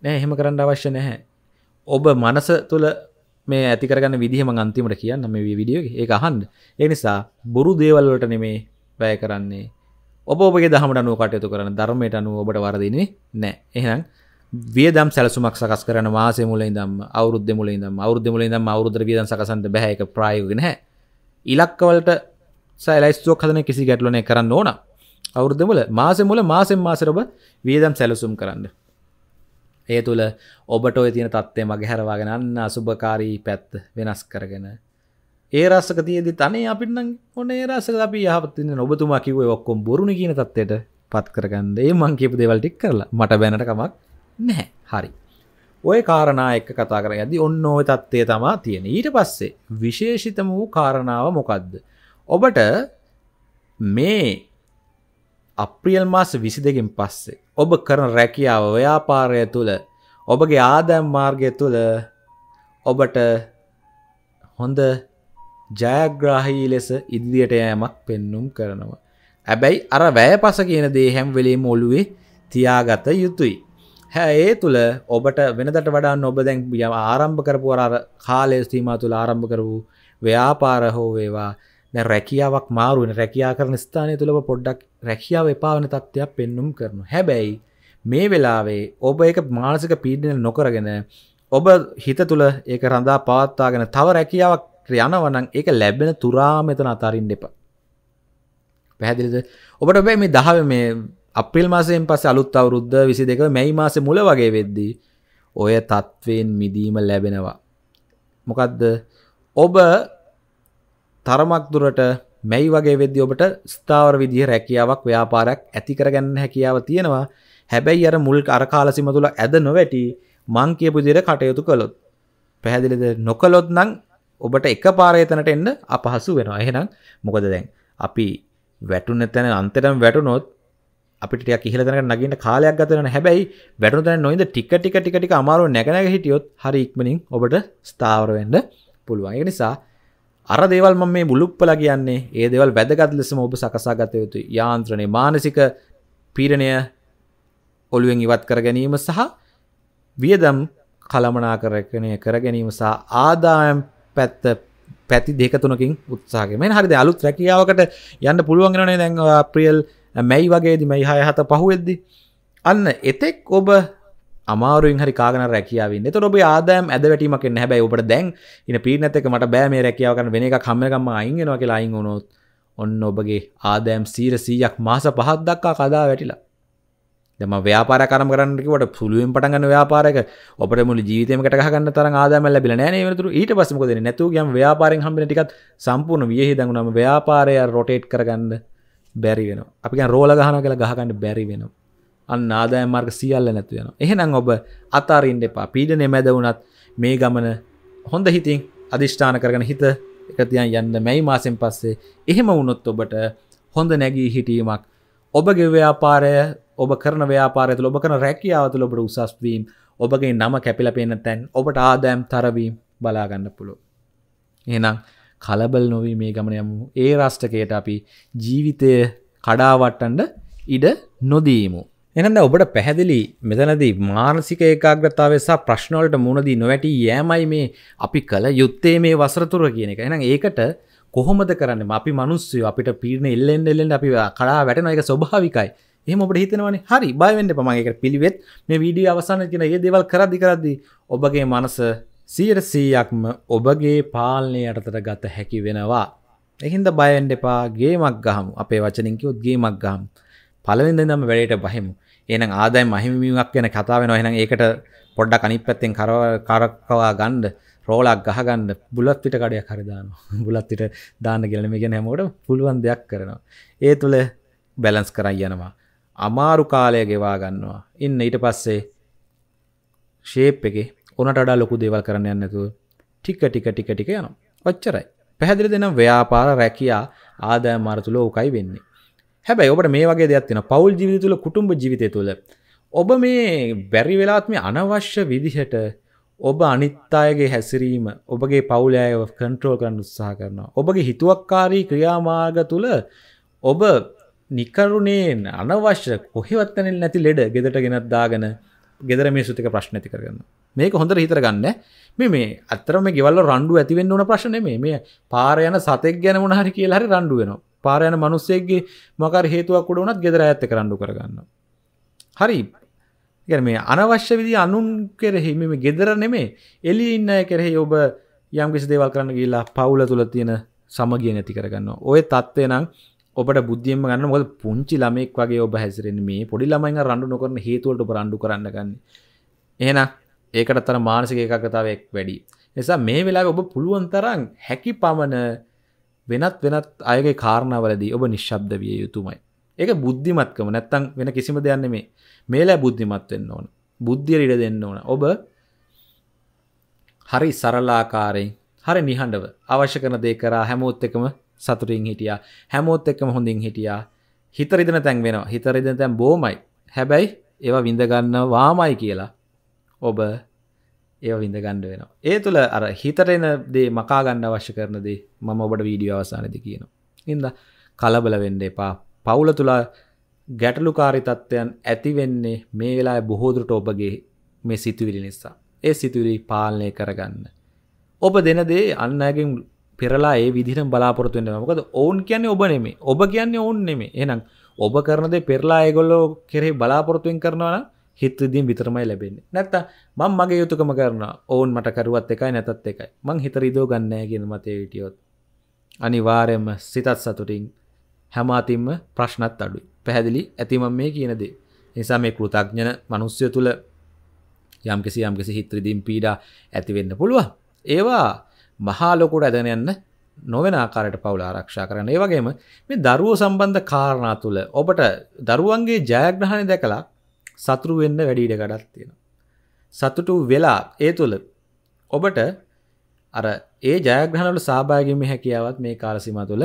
නෑ එහෙම කරන්න අවශ්‍ය නැහැ. ඔබ මනස තුල මේ ඇති කරගන්න විදිහ මම අන්තිමට කියන්න මේ වීඩියෝ එකේ. ඒක අහන්න. ඒ නිසා බොරු දේවල් වලට නෙමේ වැය කරන්නේ. ඔබගේ දහමට අනුව කටයුතු කරන ධර්මයට අනුව ඔබට වරදින්නේ නෑ එහෙනම් වියදම් සැලසුමක් සකස් කරන මාසේ මුලින් ඉඳන් අවුරුද්ද මුලින් ඉඳන් අවුරුද්ද මුලින් ඉඳන් අවුරුද්දට වියදම් සකසන්න බෑ ඒක ප්‍රායෝගික නෑ ඉලක්කවලට සැලයිස්තුවක් හදන කිසි ගැටලුවක් නෑ කරන්න ඕන අවුරුද්ද මුල මාසේ මුල මාසෙන් මාසෙට ඔබ වියදම් සැලසුම් කරන්න ඒ තුළ ඔබට ඔය තියෙන තත්ත්වය මගහැරවාගෙන අන්න අසුභකාරී පැත්ත වෙනස් කරගෙන ඒ රස්සකතියද තනේ අපින්න ඔන්න රස්සක අපි යහපත්තින්න නොබතුමා කිව ඔක්කොම් බොරුණ කියන තත්වයට පත් කරගන්න ඒ මං කියපු දෙවල්ටික් කරලා මට බැනටකමක් නැහැ හරි ඔය කාරණායක කතා කර ඇදි ඔන්න ඔය තත්වය තමා තියෙන ඊට පස්සේ විශේෂිතම වූ කාරණාව මොකක්ද ඔබට මේ අප්‍රියල් මාස විසි දෙකින් පස්සේ ඔබ කරන රැකියාව ව්‍යාපාරය තුළ ඔබගේ ආදැම් මාර්ගය තුළ ඔබට හොඳ ජයග්‍රාහී ලෙස ඉදිරියට යෑමක් පෙන්නුම් කරනවා. ඇබැයි අර වැය පස කියන දේ හැම් වෙලේම ඔලුවේ තියාගත යුතුයි. හැ ඒ තුළ ඔබට වෙනදට වඩා ඔබ දැන් යම ආරම්භ කරපු අර කාලය ස්තීමා තුළ ආරම්භ කරවූ ව්‍යාපාර හෝ වේවා රැකියාවක් මාරුවෙන රැකයා කරන ස්ථානය තුළව පොඩ්ඩක් රැකියාව එපාවන තත්ත්වයක් පෙන්නුම් කරනු. හැබැයි මේ වෙලාවේ ඔබ එක මානසික පීඩන නොකරගෙන ඔබ හිත තුළ ඒක රඳා පවත්තාගෙන තව රැකියාවක් යනවනම් ඒක ලැබෙන තුරා මෙතන අතාරින් දෙපා පැහැදිලිද ඔබට ඔබේ මේ දහව මේ අප්‍රිල් මාසයෙන් පස්සේ අලුත් අවුරුද්ද 22 මැයි මාසේ මුල වගේ වෙද්දී ඔය තත්වයෙන් මිදීම ලැබෙනවා මොකද්ද ඔබ තරමක් දුරට මැයි වගේ වෙද්දී ඔබට ස්ථාවර විදිහ රැකියාවක් ව්‍යාපාරයක් ඇති කරගන්න හැකියාව තියෙනවා හැබැයි අර මුල් අර කාලසීම තුල ඇද නොවැටි මං කියපු විදිහට කටයුතු කළොත් පැහැදිලිද නොකළොත් නම් ඔබට එක පාරයතනට එන්න අපහසු වෙනවා එහෙනම් මොකද දැන් අපි වැටුන තැන අන්තරම් වැටුනොත් අපිට ඉහල තැනට නගින්න කාලයක් ගත වෙනවා හැබැයි වැටුන තැන නොඉඳ ටික ටික ටික ටික අමාරුව නැග නැග හිටියොත් හරි ඉක්මනින් ඔබට ස්ථාවර වෙන්න පුළුවන් ඒ නිසා අර දේවල් මම මේ බුලුප්පල කියන්නේ ඒ දේවල් වැදගත් ලෙසම ඔබ සකසා ගත යුතු යාන්ත්‍රණේ මානසික පීඩණය ඔළුවෙන් ඉවත් කර ගැනීම සහ වියදම් කළමනාකරණය කර ගැනීම සහ ආදායම් පැත්ත පැති දෙක තුනකින් උත්සාහම හරි අලුත් රැකියාවකට යන්න පුළුවන්ගෙනනේ දැන් අප්‍රියල් මැයි වගේදි මයි හය හත පහුවෙද්දි අන්න එතෙක් ඔබ අමාරුවෙන් හරි කාගන රැකියාවන්න එත ඔබ ආදෑම් ඇද වැටීමක් හැබැයි ඔබට දැන් ඉන පිනැතක මට බෑ මේ රැකියාවකන වෙන එක කම්මකම අයිගෙනවා කියලා අයින් වුණොත් ඔන්න ඔබගේ ආදෑම් සීර සීයක් මාස පහත් දක්කා කදා වැටිලා දම ව්‍යාපාර කරම් කරන්නකිවට සුළුවෙන් පටගන්න ව්‍යාපාරක ඔපට මුල ජීවිතමකට ගන්න තර ආදම ලැබිල නෑ වතුර ඊට පස්සමකොද නැතුගම් ව්‍යාපාරෙන් හම්බිටිකත් සම්පූර්ණ වියහිදඟුනම ව්‍යාපාරය රොටේට් කරගන්න බැරි වෙන අපි රෝල ගහන කියලා ගහගන්න බැරි වෙන අන්න ආදාය මාර්ග සියල්ල නැතිවෙන එහෙනම් ඔබ අතාරින්ට එපා පීඩ නෙමැද වුණත් මේ ගමන හොඳ හිතින් අධිෂ්ඨාන කරගෙන හිත එකතියන් යන්න මැයි මාසෙන් පස්සේ එහෙම වුණොත් ඔබට හොඳ නැගී හිටීමක් ඔබගේ ව්‍යාපාරය ඔබ කරන ව්‍යාපාරතු ඔබ කන රැකියාවතු ඔබට උසස්වීම් ඔබගේ නම කැපිල පෙන තැන් ඔබට ආදෑම් තරවීම් බලාගන්න පුළුව. එනම් කලබල් නොවී මේ ගමනයමු ඒ රාෂ්ටකයට අපි ජීවිතය කඩාවට්ටන්ඩ ඉඩ නොදීමු. එනද ඔබට පැහැදිලි මෙතනදී මානසික ඒකාග්‍රතාවසා ප්‍රශ්නවලට මුණදී නොවැටි යෑමයි මේ අපි කළ යුත්තේ මේ වසරතුර කියන එක එන ඒකට කොහොමද කරන්න අපි මනුස්සය අපිට පිරණ එල්ලෙන් එල්ලෙන් අපි කලා වැටන එක ස්වභාවිකයි එහම ඔබට හිතනවන හරි බයිවෙන්ඩ පමගේක පිළිවෙත් මේ වීඩිය අවසන්න කියෙන ඒ දෙවල් කරදි කරදදි ඔබගේ මනස සියට සීයක්ම ඔබගේ පාලනය යටතට ගත හැකි වෙනවා එහින්ද බයන්ඩ එපා ගේමක් ගහම අපේ වචනින්කිවොත් ගේමක් ගහම් පලවෙදනම වැඩට බහිමු එනම් ආදයි මහිමියක් ගැන කතාවෙන එනම් ඒකට පොඩ්ඩ කනිපත්තෙන් කරව කරක්කවා ගණ්ඩ රෝලක් ගහගන්න බුලත් පිට කඩයක් හරිදාන බුලත් පිට දාන්න ගෙලන මේ ගැන හැමෝට පුළුවන් දෙයක් කරනවා. ඒ තුළ බැලන්ස් කරන් යනවා. අමාරු කාලය ගෙවා ගන්නවා. ඉන්න ඊට පස්සේ ෂේප් එකේ උනට වඩා ලොකු දේවල් කරන්න යන්න නැතුව ටික ටික ටික ටික යනවා. ඔච්චරයි. පැහැදිලි දෙනම් ව්‍යාපාර රැකියා ආදායම් මාර්ග තුල උකයි වෙන්නේ. හැබැයි ඔබට මේ වගේ දෙයක් තියෙනවා. පෞල් ජීවිතය තුල කුටුම්බ ජීවිතය තුල ඔබ මේ බැරි වෙලාවත් මේ අනවශ්‍ය විදිහට ඔබ අනිත් අයගේ හැසිරීම ඔබගේ පවුල අයව කන්ට්‍රෝල් කරන්න උත්සාහ කරනවා. ඔබගේ හිතුවක්කාරී ක්‍රියාමාර්ග තුළ ඔබ නිකරුණේන් අනවශ්‍ය කොහෙවත් තැනින් නැති ලෙඩ ගෙදරට ගෙනත් දාගෙන ගෙදර මේ සුතික ප්‍රශ්න ඇති කරගන්න. මේක හොඳට හිතර ගන්න මේ මේ අතරම ගෙවල්ල රණ්ඩු ඇතිවෙන්න ඕන ප්‍රශ්න මේ මේ පාර යන සතෙක් ගැන මොනහරි කියලා හරි රණ්ඩු වෙනවා. පාර යන මිනිස්සෙක්ගේ මොකක් හේතුවක් උඩ වුණත් ගෙදර ඈත් කරන්න කරගන්න. හරි ගැන මේ අනවශ්‍ය විදි අනුන් කෙරෙහි මෙම ගෙදර නෙමේ එලි ඉන්න කෙරෙහි ඔබ යම් කිසි දේවල් කරන්න ගිල්ලා පවුල තුළ තියෙන සමගිය නැති කරගන්න ඔය තත්වේ නම් ඔබට බුද්ධියම ගන්න මොකද පුංචි ළමෙක් වගේ ඔබ හැසිරෙන මේ පොඩි ළමයින් රණ්ඩු නොකරන හේතුවලට ඔබ රණ්ඩු කරන්න ගන්න එහෙනම් ඒකට අතර මානසික ඒකාගතාවයක් වැඩි නිසා මේ වෙලාවේ ඔබ පුළුවන් තරම් හැකි පමණ වෙනත් වෙනත් අයගේ කාරණාවලදී ඔබ නිශ්ශබ්ද විය යුතුමයි ඒක බුද්ධිමත්කම නැත්තං වෙන කිසිම දෙයන්න මේ මේලා බුද්ධිමත් වෙන්න ඕන බුද්ධිය ඉඩ දෙන්න ඕන ඔබ හරි සරලාකාරයෙන් හරි නිහඬව අවශ්‍ය කරන දේ කරා හැමෝත් එකම සතුටින් හිටියා හැමෝත් එකම හොඳින් හිටියා හිතරිදෙන තැන් වෙනවා හිතරිදෙන තැන් බොමයි හැබැයි ඒවා විඳගන්න වාමයි කියලා ඔබ ඒව විඳගණ්ඩ වෙනවා ඒ තුළ අර හිතරෙන දේ මකාගණ්ඩ අවශ්‍ය කරනදේ මම ඔබට වීඩියෝ අවසානති කියනවා ඉද කලබල වෙන්න එපා පවුල තුලා ගැටලුකාරිතත්වයන් ඇතිවෙන්නේ මේ වෙලා බොහෝදුරට ඔබගේ මේ සිතුවිලි නිසා ඒ සිතුවිලි පාලනය කරගන්න. ඔබ දෙනදේ අන්නගෙන් පෙරලා ඒ විදිහට බලාපොරොත්තුවෙන්න මොකද ඔවුන් කියන්නේ ඔබ නෙමේ ඔබ කියන්නේ ඔවුන් නෙමේ එහෙනම් ඔබ කරන දේ පෙරලා ඒගොල්ලෝ කෙරෙහි බලාපොරොත්තුෙන් කරනවා නම් හිත විදිහින් විතරමයි ලැබෙන්නේ. නැත්තම් මම මගේ යුතුයකම කරනවා. ඕන් මට කරුවත් එකයි නැතත් එකයි. මං හිත රිදව ගන්නෑ කියන මතේ හිටියොත් අනිවාර්යයෙන්ම සිතත් සතුටින් හැමාතින්ම ප්‍රශ්නත් අඩුයි පැහැදිලි ඇතිමම් මේ කියනදේ නිසා මේ කෘතඥන මනුස්්‍ය තුළ යම්කිසි යම්කිසි හිත්‍රදීම් පීඩා ඇතිවෙන්න පුළුව ඒවා මහාලොකුට ඇදන යන්න නොවෙන ආකාරයට පවුල ආරක්ෂා කරන ඒ වගේම මේ දරුවෝ සම්බන්ධ කාරණා තුළ ඔබට දරුවන්ගේ ජයග්‍රහණය දැකලා සතුරු වෙන්න වැඩි ඉඩ ගඩක් තියෙනවා. සතුටු වෙලා ඒ තුළ ඔබට අර ඒ ජයග්‍රහණ වල සහභාගී වීමේ හැකියාවත් මේ කාල සීමා තුළ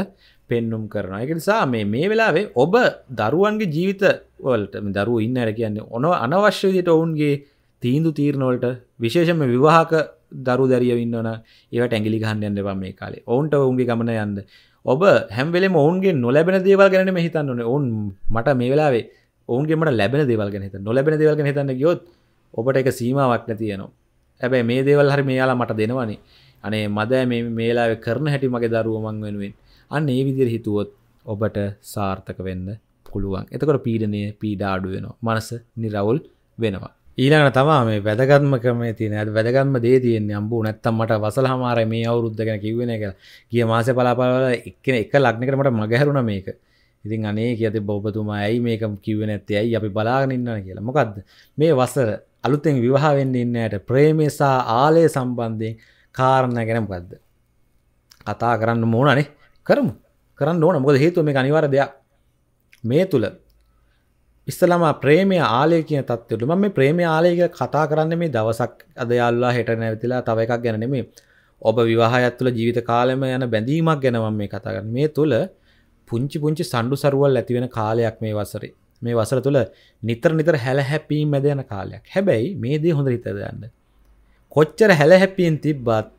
පෙන්නුම් කරන එක නිසා මේ මේ වෙලාවේ ඔබ දරුවන්ගේ ජීවිතවලට දරුව ඉන්න ඇර කියන්නේ ඕන අනවශ්‍ය විදියට ඔවුන්ගේ තීන්දු තීරණවලට විශේෂම විවාහක දරු දැරිය ඉන්නවන ඒවට ඇඟිලි ගහන්න යන්න එපා මේ කාලේ. ඔවුන්ට ඔවුන්ගේ ගමන යන්න. ඔබ හැම වෙලේම ඔවුන්ගේ නොලැබෙන දේවල් ගැන මේ හිතන්න ඕනේ. ඔවුන් මට මේ වෙලාවේ ඔවුන්ගේ මට ලැබෙන දේවල් ගැන හිතන්න. නොලැබෙන දේවල් ගැන හිතන්න ගියොත් ඔබට ඒක සීමාවක් නැති වෙනවා. හැබැයි මේ දේවල් හරි මෙයාලා මට දෙනවනේ. අනේ මද මේ මේලාවේ කරන හැටි මගේ දරුවෝ මං වෙනුවෙන්. අන්න ඒ විදිර හිතුවොත් ඔබට සාර්ථක වෙන්න පුළුවන් එතකොට පීඩනය පීඩාඩු වෙනවා මනස නිරවුල් වෙනවා ඊළඟ තමා මේ වැදගත්ම ක්‍රමේ තියෙන ඇත් වැදගත්ම දේ තියෙන්නේ අම්බු නැත්තම් මට වසල හමාර මේ අවුරුද්ද ගැන කිව්වෙන එක කිය මාස පලාපලවල එක්කෙන එක ලක්නකට මට මගහැරුණ මේක ඉතින් අනේ කියති බෞබතුමා ඇයි මේක කිව්වෙන ඇත්තේ ඇයි අපි බලාගෙන ඉන්නන කියලා මොකක්ද මේ වසර අලුතෙන් විවාහවෙන්න ඉන්නයට ප්‍රේමේසා ආලය සම්බන්ධයෙන් කාරණ ගැනම්ගත්ද කතා කරන්න මෝනනේ කරමු කරන්න ඕන මොකද හේතුව මේ අනිවාර දෙයක් මේ තුළ ඉස්සලම ප්‍රේමය ආලය කිය තත්වලු ම මේ ප්‍රේමය ආලයක කතා කරන්න මේ දවසක් අදයාල්ලා හෙට නැවිතිලා තව එකක් ගැන මේ ඔබ විවාහයත් තුළ ජීවිත කාලෙම යන බැඳීමක් ගැනවම් මේ කතාගන්න මේ තුළ පුංචි පුංචි සණ්ඩු සරුවල් ඇතිවෙන කාලයක් මේ වසරේ මේ වසර තුළ නිතර නිතර හැල හැපීම් මැද යන කාලයක් හැබැයි මේ දේ හොඳ හිතදයන්න කොච්චර හැල හැපියෙන් තිබ්බත්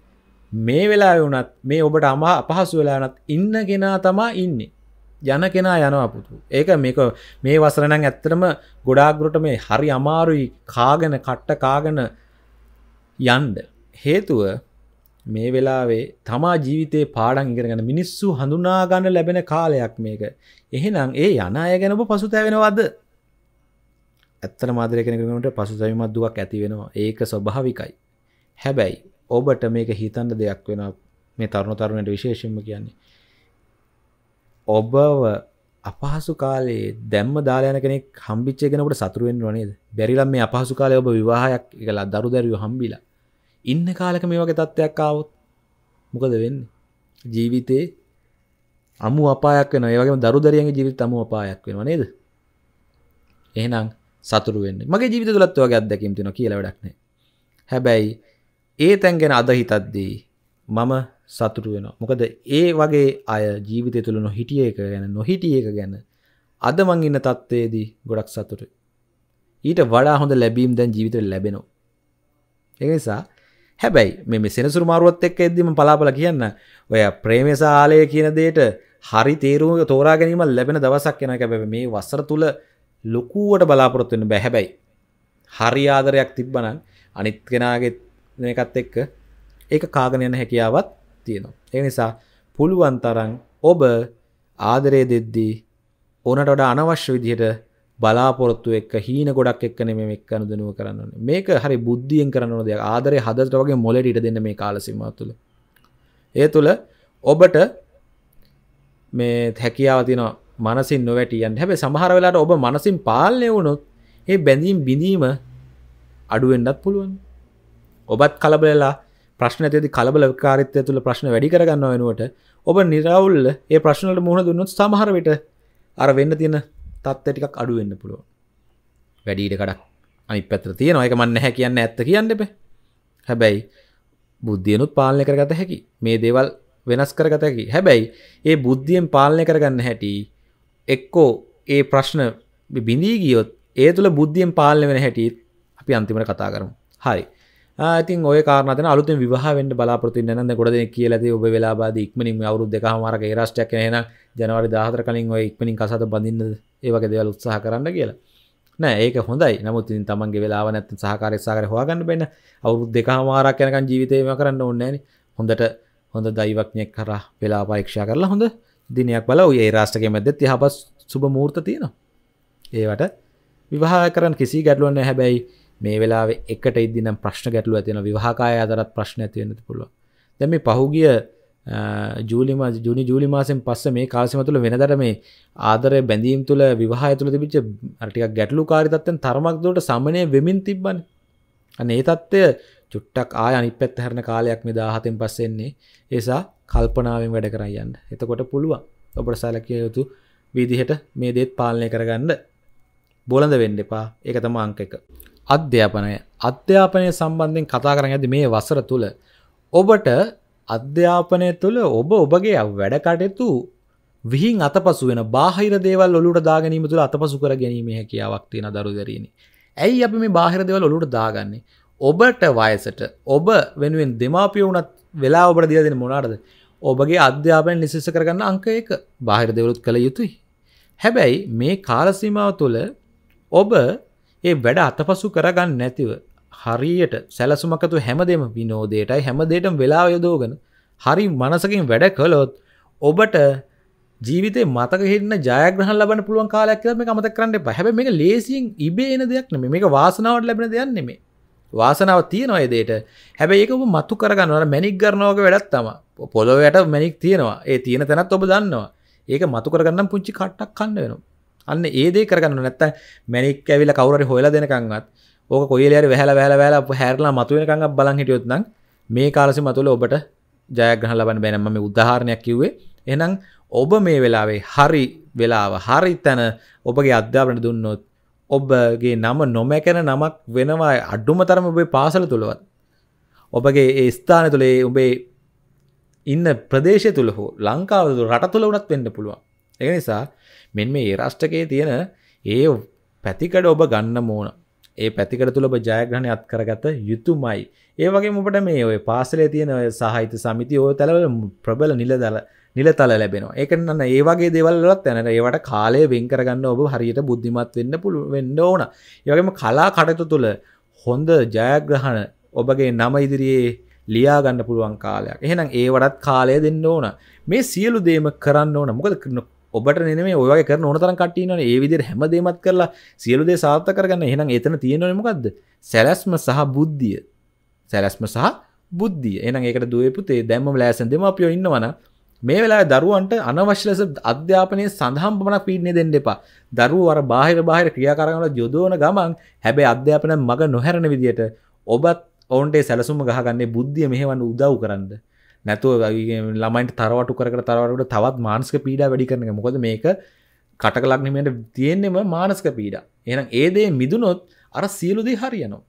මේ වෙලා වුනත් මේ ඔබට අමා අපහසු වෙලානත් ඉන්න කෙනා තමා ඉන්නේ යන කෙනා යනවා පුතු. ඒක මේක මේ වසර නම් ඇත්තටම ගොඩාක්ගොට මේ හරි අමාරුයි කාගෙන කට්ට කාගෙන යන්න. හේතුව මේ වෙලාවේ තමා ජීවිතේ පාඩම් ඉගෙනගෙන මිනිස්සු හඳුනා ගන්න ලැබෙන කාලයක් මේක. එහෙනම් ඒ යන අය ගැන ඔබ පසුතැවෙනවද? ඇත්තට මාදරය කෙනෙකුට පසුතැවීමක් දුක් ඇති වෙනවා. ඒක ස්වභාවිකයි. හැබැයි ඔබට මේක හිතන්න දෙයක් වෙන මේ තරුණ තරුණයට විශේෂෙන්ම කියන්නේ ඔබව අපහසු කාලේ දැම්ම දාලයන කෙනෙක් හම්බිච්චේ කෙනකට සතුරුවෙන් වනේද බැරිලම් මේ අපහසු කාලය ඔබ විවාහයක් එකලා දරු දැරියෝ හම්බිලා ඉන්න කාලක මේ වගේ තත්ත්වයක් ආවොත් මොකද වෙන්නේ ජීවිතේ අමු අපායක් වෙන ඒවගේ දරු දරියන්ගේ ජීවිත අමු අපායක් වෙනවා නේද එහෙනම් සතුරු වෙන්න මගේ ජීවිත තුලත් ඔයගේ අත්දැකීම් තියෙනවා කියලා වැඩක් නැහැ හැබැයි ඒ තැන් ගැන අද හිතද්දී මම සතුරු වෙන මොකද ඒ වගේ අය ජීවිතය තුළ නොහිටිය එක ගැන නොහිටිය එක ගැන අද මං ඉන්න තත්ත්වයේදී ගොඩක් සතුරු ඊට වඩා හොඳ ලැබීම් දැන් ජීවිතය ලැබෙනවා එනිසා හැබැයි මේ සෙනසුරු මාරුවත් එක්ක එද්දිම පලාපල කියන්න ඔය ප්‍රේමසාලය කියන දේට හරි තේරුම තෝරා ගැනීම ලැබෙන දවසක් එන ැබැ මේ වසර තුළ ලොකුවට බලාපොරොත්වෙන්න බැහැබැයි හරි ආදරයක් තිබ්බනන් අනිත් කෙනගේ එකත් එක්ක ඒක කාගෙන යන හැකියාවත් තියෙනවා. ඒ නිසා පුළුවන් තරම් ඔබ ආදරය දෙද්දී ඕනට වඩා අනවශ්‍ය විදිහට බලාපොරොත්තු එක්ක හීන ගොඩක් එක්ක නෙමෙයි එක්ක අනුදෙනුව කරන්න ඕනේ. මේක හරි බුද්ධියෙන් කරන දෙයක්. ආදරය හදට වගේ මොළේට ඉඩ දෙන්න මේ කාල සීමාව තුළ. ඒ තුළ ඔබට මේ හැකියාව තියෙනවා මනසින් නොවැටිය යන්න. හැබැයි සමහර වෙලාවට ඔබ මනසින් පාලනය වුණොත් ඒ බැඳීම් බිඳීම අඩුවෙන්නත් පුළුවන්. ඔබත් කලබලලා ප්‍රශ්න ඇති කලබල කාරිත්ය තුළ ප්‍රශ්න වැඩි කරගන්න වෙනුවට ඔබ නිරවුල් ඒ ප්‍රශ්නට මුහුණ දුන්නොත් සමහරවිට අර වෙන්න තියෙන තත්ත ටිකක් අඩුවෙන්න්න පුළුව වැඩීට කඩක් අනි පැත්‍ර තියෙන අයක මන්න හැ කියන්න ඇත්ත කියන්න එප හැබැයි බුද්ධියනුත් පාලනය කරගත හැකි මේ දේවල් වෙනස් කරගත හැකි හැබැයි ඒ බුද්ධියෙන් පාලනය කරගන්න හැටි එක්කෝ ඒ ප්‍රශ්න බිඳී ගියොත් ඒ තුළ බුද්ධියෙන් පාලන වෙන හැටිත් අපි අන්තිමට කතා කරමු හරි ඉතින් ඔය කාරනතන අලුතින් විවාහෙන්ට බලාපොරති නද ගොඩ කියලද ඔබ වෙලාබාද ඉක්මනින් අවරු දෙකහමරක රෂ්ටක් හන ජනවරි දාහතර කලින් ඔය ඉක්මනින් කසත බඳන්න ඒවක දෙවල් උත්සාහ කරන්න කියලා නෑ ඒක හොඳයි නමුත් ඉතින් තමන්ගේ වෙලාව නැත්ත සහකාරයසාකර හොගන්න බෙන අවුරු දෙකහමාරක් යනකන් ජීවිතයම කරන්න ඕන්නෑන හොඳට හොඳ දයිවක්ඥයක් කර වෙලා පරීක්ෂා කරලා හොඳ දිනයක් බල ඒ රාෂ්ටක මැද තිහපස් සුබ මූර්ත තියෙන ඒවට විවාහ කරන් කිසි ගැටලුවන්න හැබැයි මේ වෙලා එකට ඉදිනම් ප්‍රශ්න ගැටලු ඇතින විවාකාය අදරත් ප්‍රශ්න ඇතිවෙනති පුළුව දැම පහුගිය ජූලිම ජුනි ජූලි මාසෙන් පස්ස මේ කාසිම තුළ වෙනදර මේ ආදරය බැඳීම් තුළ විවාහය තුළ තිබිච්ච අටික ගැටලු කාරිතත්තෙන් තරමක් දුවට සමනය වෙමින් තිබ්බන අනේ තත්ත්වය චුට්ටක් ආය අනි පැත් හැරණ කාලයක් මේ දාහතෙන් පස්සෙන්නේ ඒසා කල්පනාවෙන් වැඩ කරයන්න එතකොට පුළුවන් ඔබට සැලකිය යුතු විදිහට මේ දේත් පාලනය කරගන්න බොලඳ වෙන්න එපා ඒක තම අංක එක අධ්‍යාපනය අධ්‍යාපනය සම්බන්ධයෙන් කතා කරන්න ඇති මේ වසර තුළ ඔබට අධ්‍යාපනය තුළ ඔබ ඔබගේ වැඩ කටයුතු විහින් අතපසු වෙන බාහිර දේවල් ඔලුට දාගැනීම තුළ අතපසු කර ගැනීම හැකියාවක් තියෙන දරු දැරීම. ඇයි අපි මේ බාහිර දේවල් ඔලුට දාගන්නේ. ඔබට වයසට ඔබ වෙනුවෙන් දෙමාපිය වුණත් වෙලා ඔබට දිය දෙන මොනාටද ඔබගේ අධ්‍යාපනය නිසිස කරගන්න අංක එක බාහිර දෙවලුත් කළ යුතුයි. හැබැයි මේ කාලසීමාව තුළ ඔබ ඒ වැඩ අතපසු කරගන්න නැතිව හරියට සැලසුමකතු හැමදෙම විනෝදයටයි හැමදේටම වෙලා යොදෝගෙන හරි මනසකින් වැඩ කළොත් ඔබට ජීවිතේ මතක හින්න ජයග්‍රහණ ලබන්න පුළුවන් කාලයක් කියලා මේක අමතක කරන්න එපා. හැබැයි මේක ලේසියෙන් ඉබේ එන දෙයක් නෙමෙයි. මේක වාසනාවට ලැබෙන දෙයක් නෙමෙයි. වාසනාව තියෙනවා ඒ දෙයට. හැබැයි ඒක ඔබ මතු කරගන්න ඕන මැනික් කරනවා වගේ වැඩක් තමයි. පොළොවේ යට මැනික් තියෙනවා. ඒ තියෙන තැනත් ඔබ දන්නවා. ඒක මතු කරගන්නම් පුංචි කට්ටක් කන්න වෙනවා. අන්න ඒදේ කරගන්න නැත්ත මැනික් ඇවිල කවුරට හොල දෙනකංවත් ඕක කොයිලයට වැහල වැහල වැල හැරලා මතුවෙනකඟ බලන් හිටියොත්නම් මේ කාලසි මතුල ඔබට ජයග්‍රහ ලබන්න බැනම්ම උදාහරණයක් කිව්වේ එනම් ඔබ මේ වෙලාවේ හරි වෙලාව හරි තැන ඔබගේ අධ්‍යාපනට දුන්නොත් ඔබගේ නම නොමැකෙන නමක් වෙනවා අඩුම තරම ඔබේ පාසල තුළවත් ඔබගේ ඒ ස්ථාන තුළේ උබේ ඉන්න ප්‍රදේශය තුළ හෝ ලංකාව රට තුළ වනත් වෙන්න පුළුවන් එක නිසා මෙන් මේ ඒරාෂ්ටකයේ තියෙන ඒ පැතිකඩ ඔබ ගන්න මෝන ඒ පැතිකට තුළ ඔබ ජයග්‍රහණය අත් කරගත යුතුමයි ඒ වගේ ඔබට මේ ඔය පාසලේ තියෙන ඔය සාහිත්‍ය සමිති ඔය තැලවල ප්‍රබල නිලදල නිලතල ලැබෙනවා ඒකන්න ඒ වගේ දෙවල්ලත් යැනට ඒවට කාලය වෙන් කරගන්න ඔබ හරියට බුද්ධිමත් වෙන්න පුළු වෙන්න ඕන ඒවගේම කලා කටතු තුළ හොඳ ජයග්‍රහණ ඔබගේ නම ඉදිරියේ ලියාගන්න පුළුවන් කාලයක් එහෙනම් ඒවටත් කාලය දෙන්න ඕන මේ සියලු දේම කරන්න ඕන මොකද ඔබට නෙමේ ඔයගේ කරන ඕනතරම් කට්ටියනවනේ ඒ විදිහට හැමදේමත් කරලා සියලු දේ සාර්ථක කරගන්න එහෙනම් එතන තියෙනවනේ මොකද්ද සැලැස්ම සහ බුද්ධිය සැලැස්ම සහ බුද්ධිය එහෙනම් ඒකට දුවේපුතේ දැම්ම ලෑසෙන් දෙමාපියෝ ඉන්නවනම් මේ වෙලාවේ දරුවන්ට අනවශ්‍ය ලෙස අධ්‍යාපනයේ සඳහන් පමණක් පීඩනය දෙන්න එපා. දරුවෝ අර බාහිර බාහිර ක්‍රියාකාරකම් වල යොදවන ගමන් හැබැයි අධ්‍යාපනය මග නොහැරෙන විදියට ඔබත් ඔවුන්ට සැලසුම ගහගන්නේ බුද්ධිය මෙහෙවන්න උදව් කරන්න. නැතුව ළමයින්ට තරවටු කර තරවට තවත් මානස්ක පීඩා වැඩි කරන මොකද මේක කටකලක්නමට තියෙන්නෙම මානස්ක පීඩ එනම් ඒදේ මිදුනොත් අර සියලුදී හරියනවා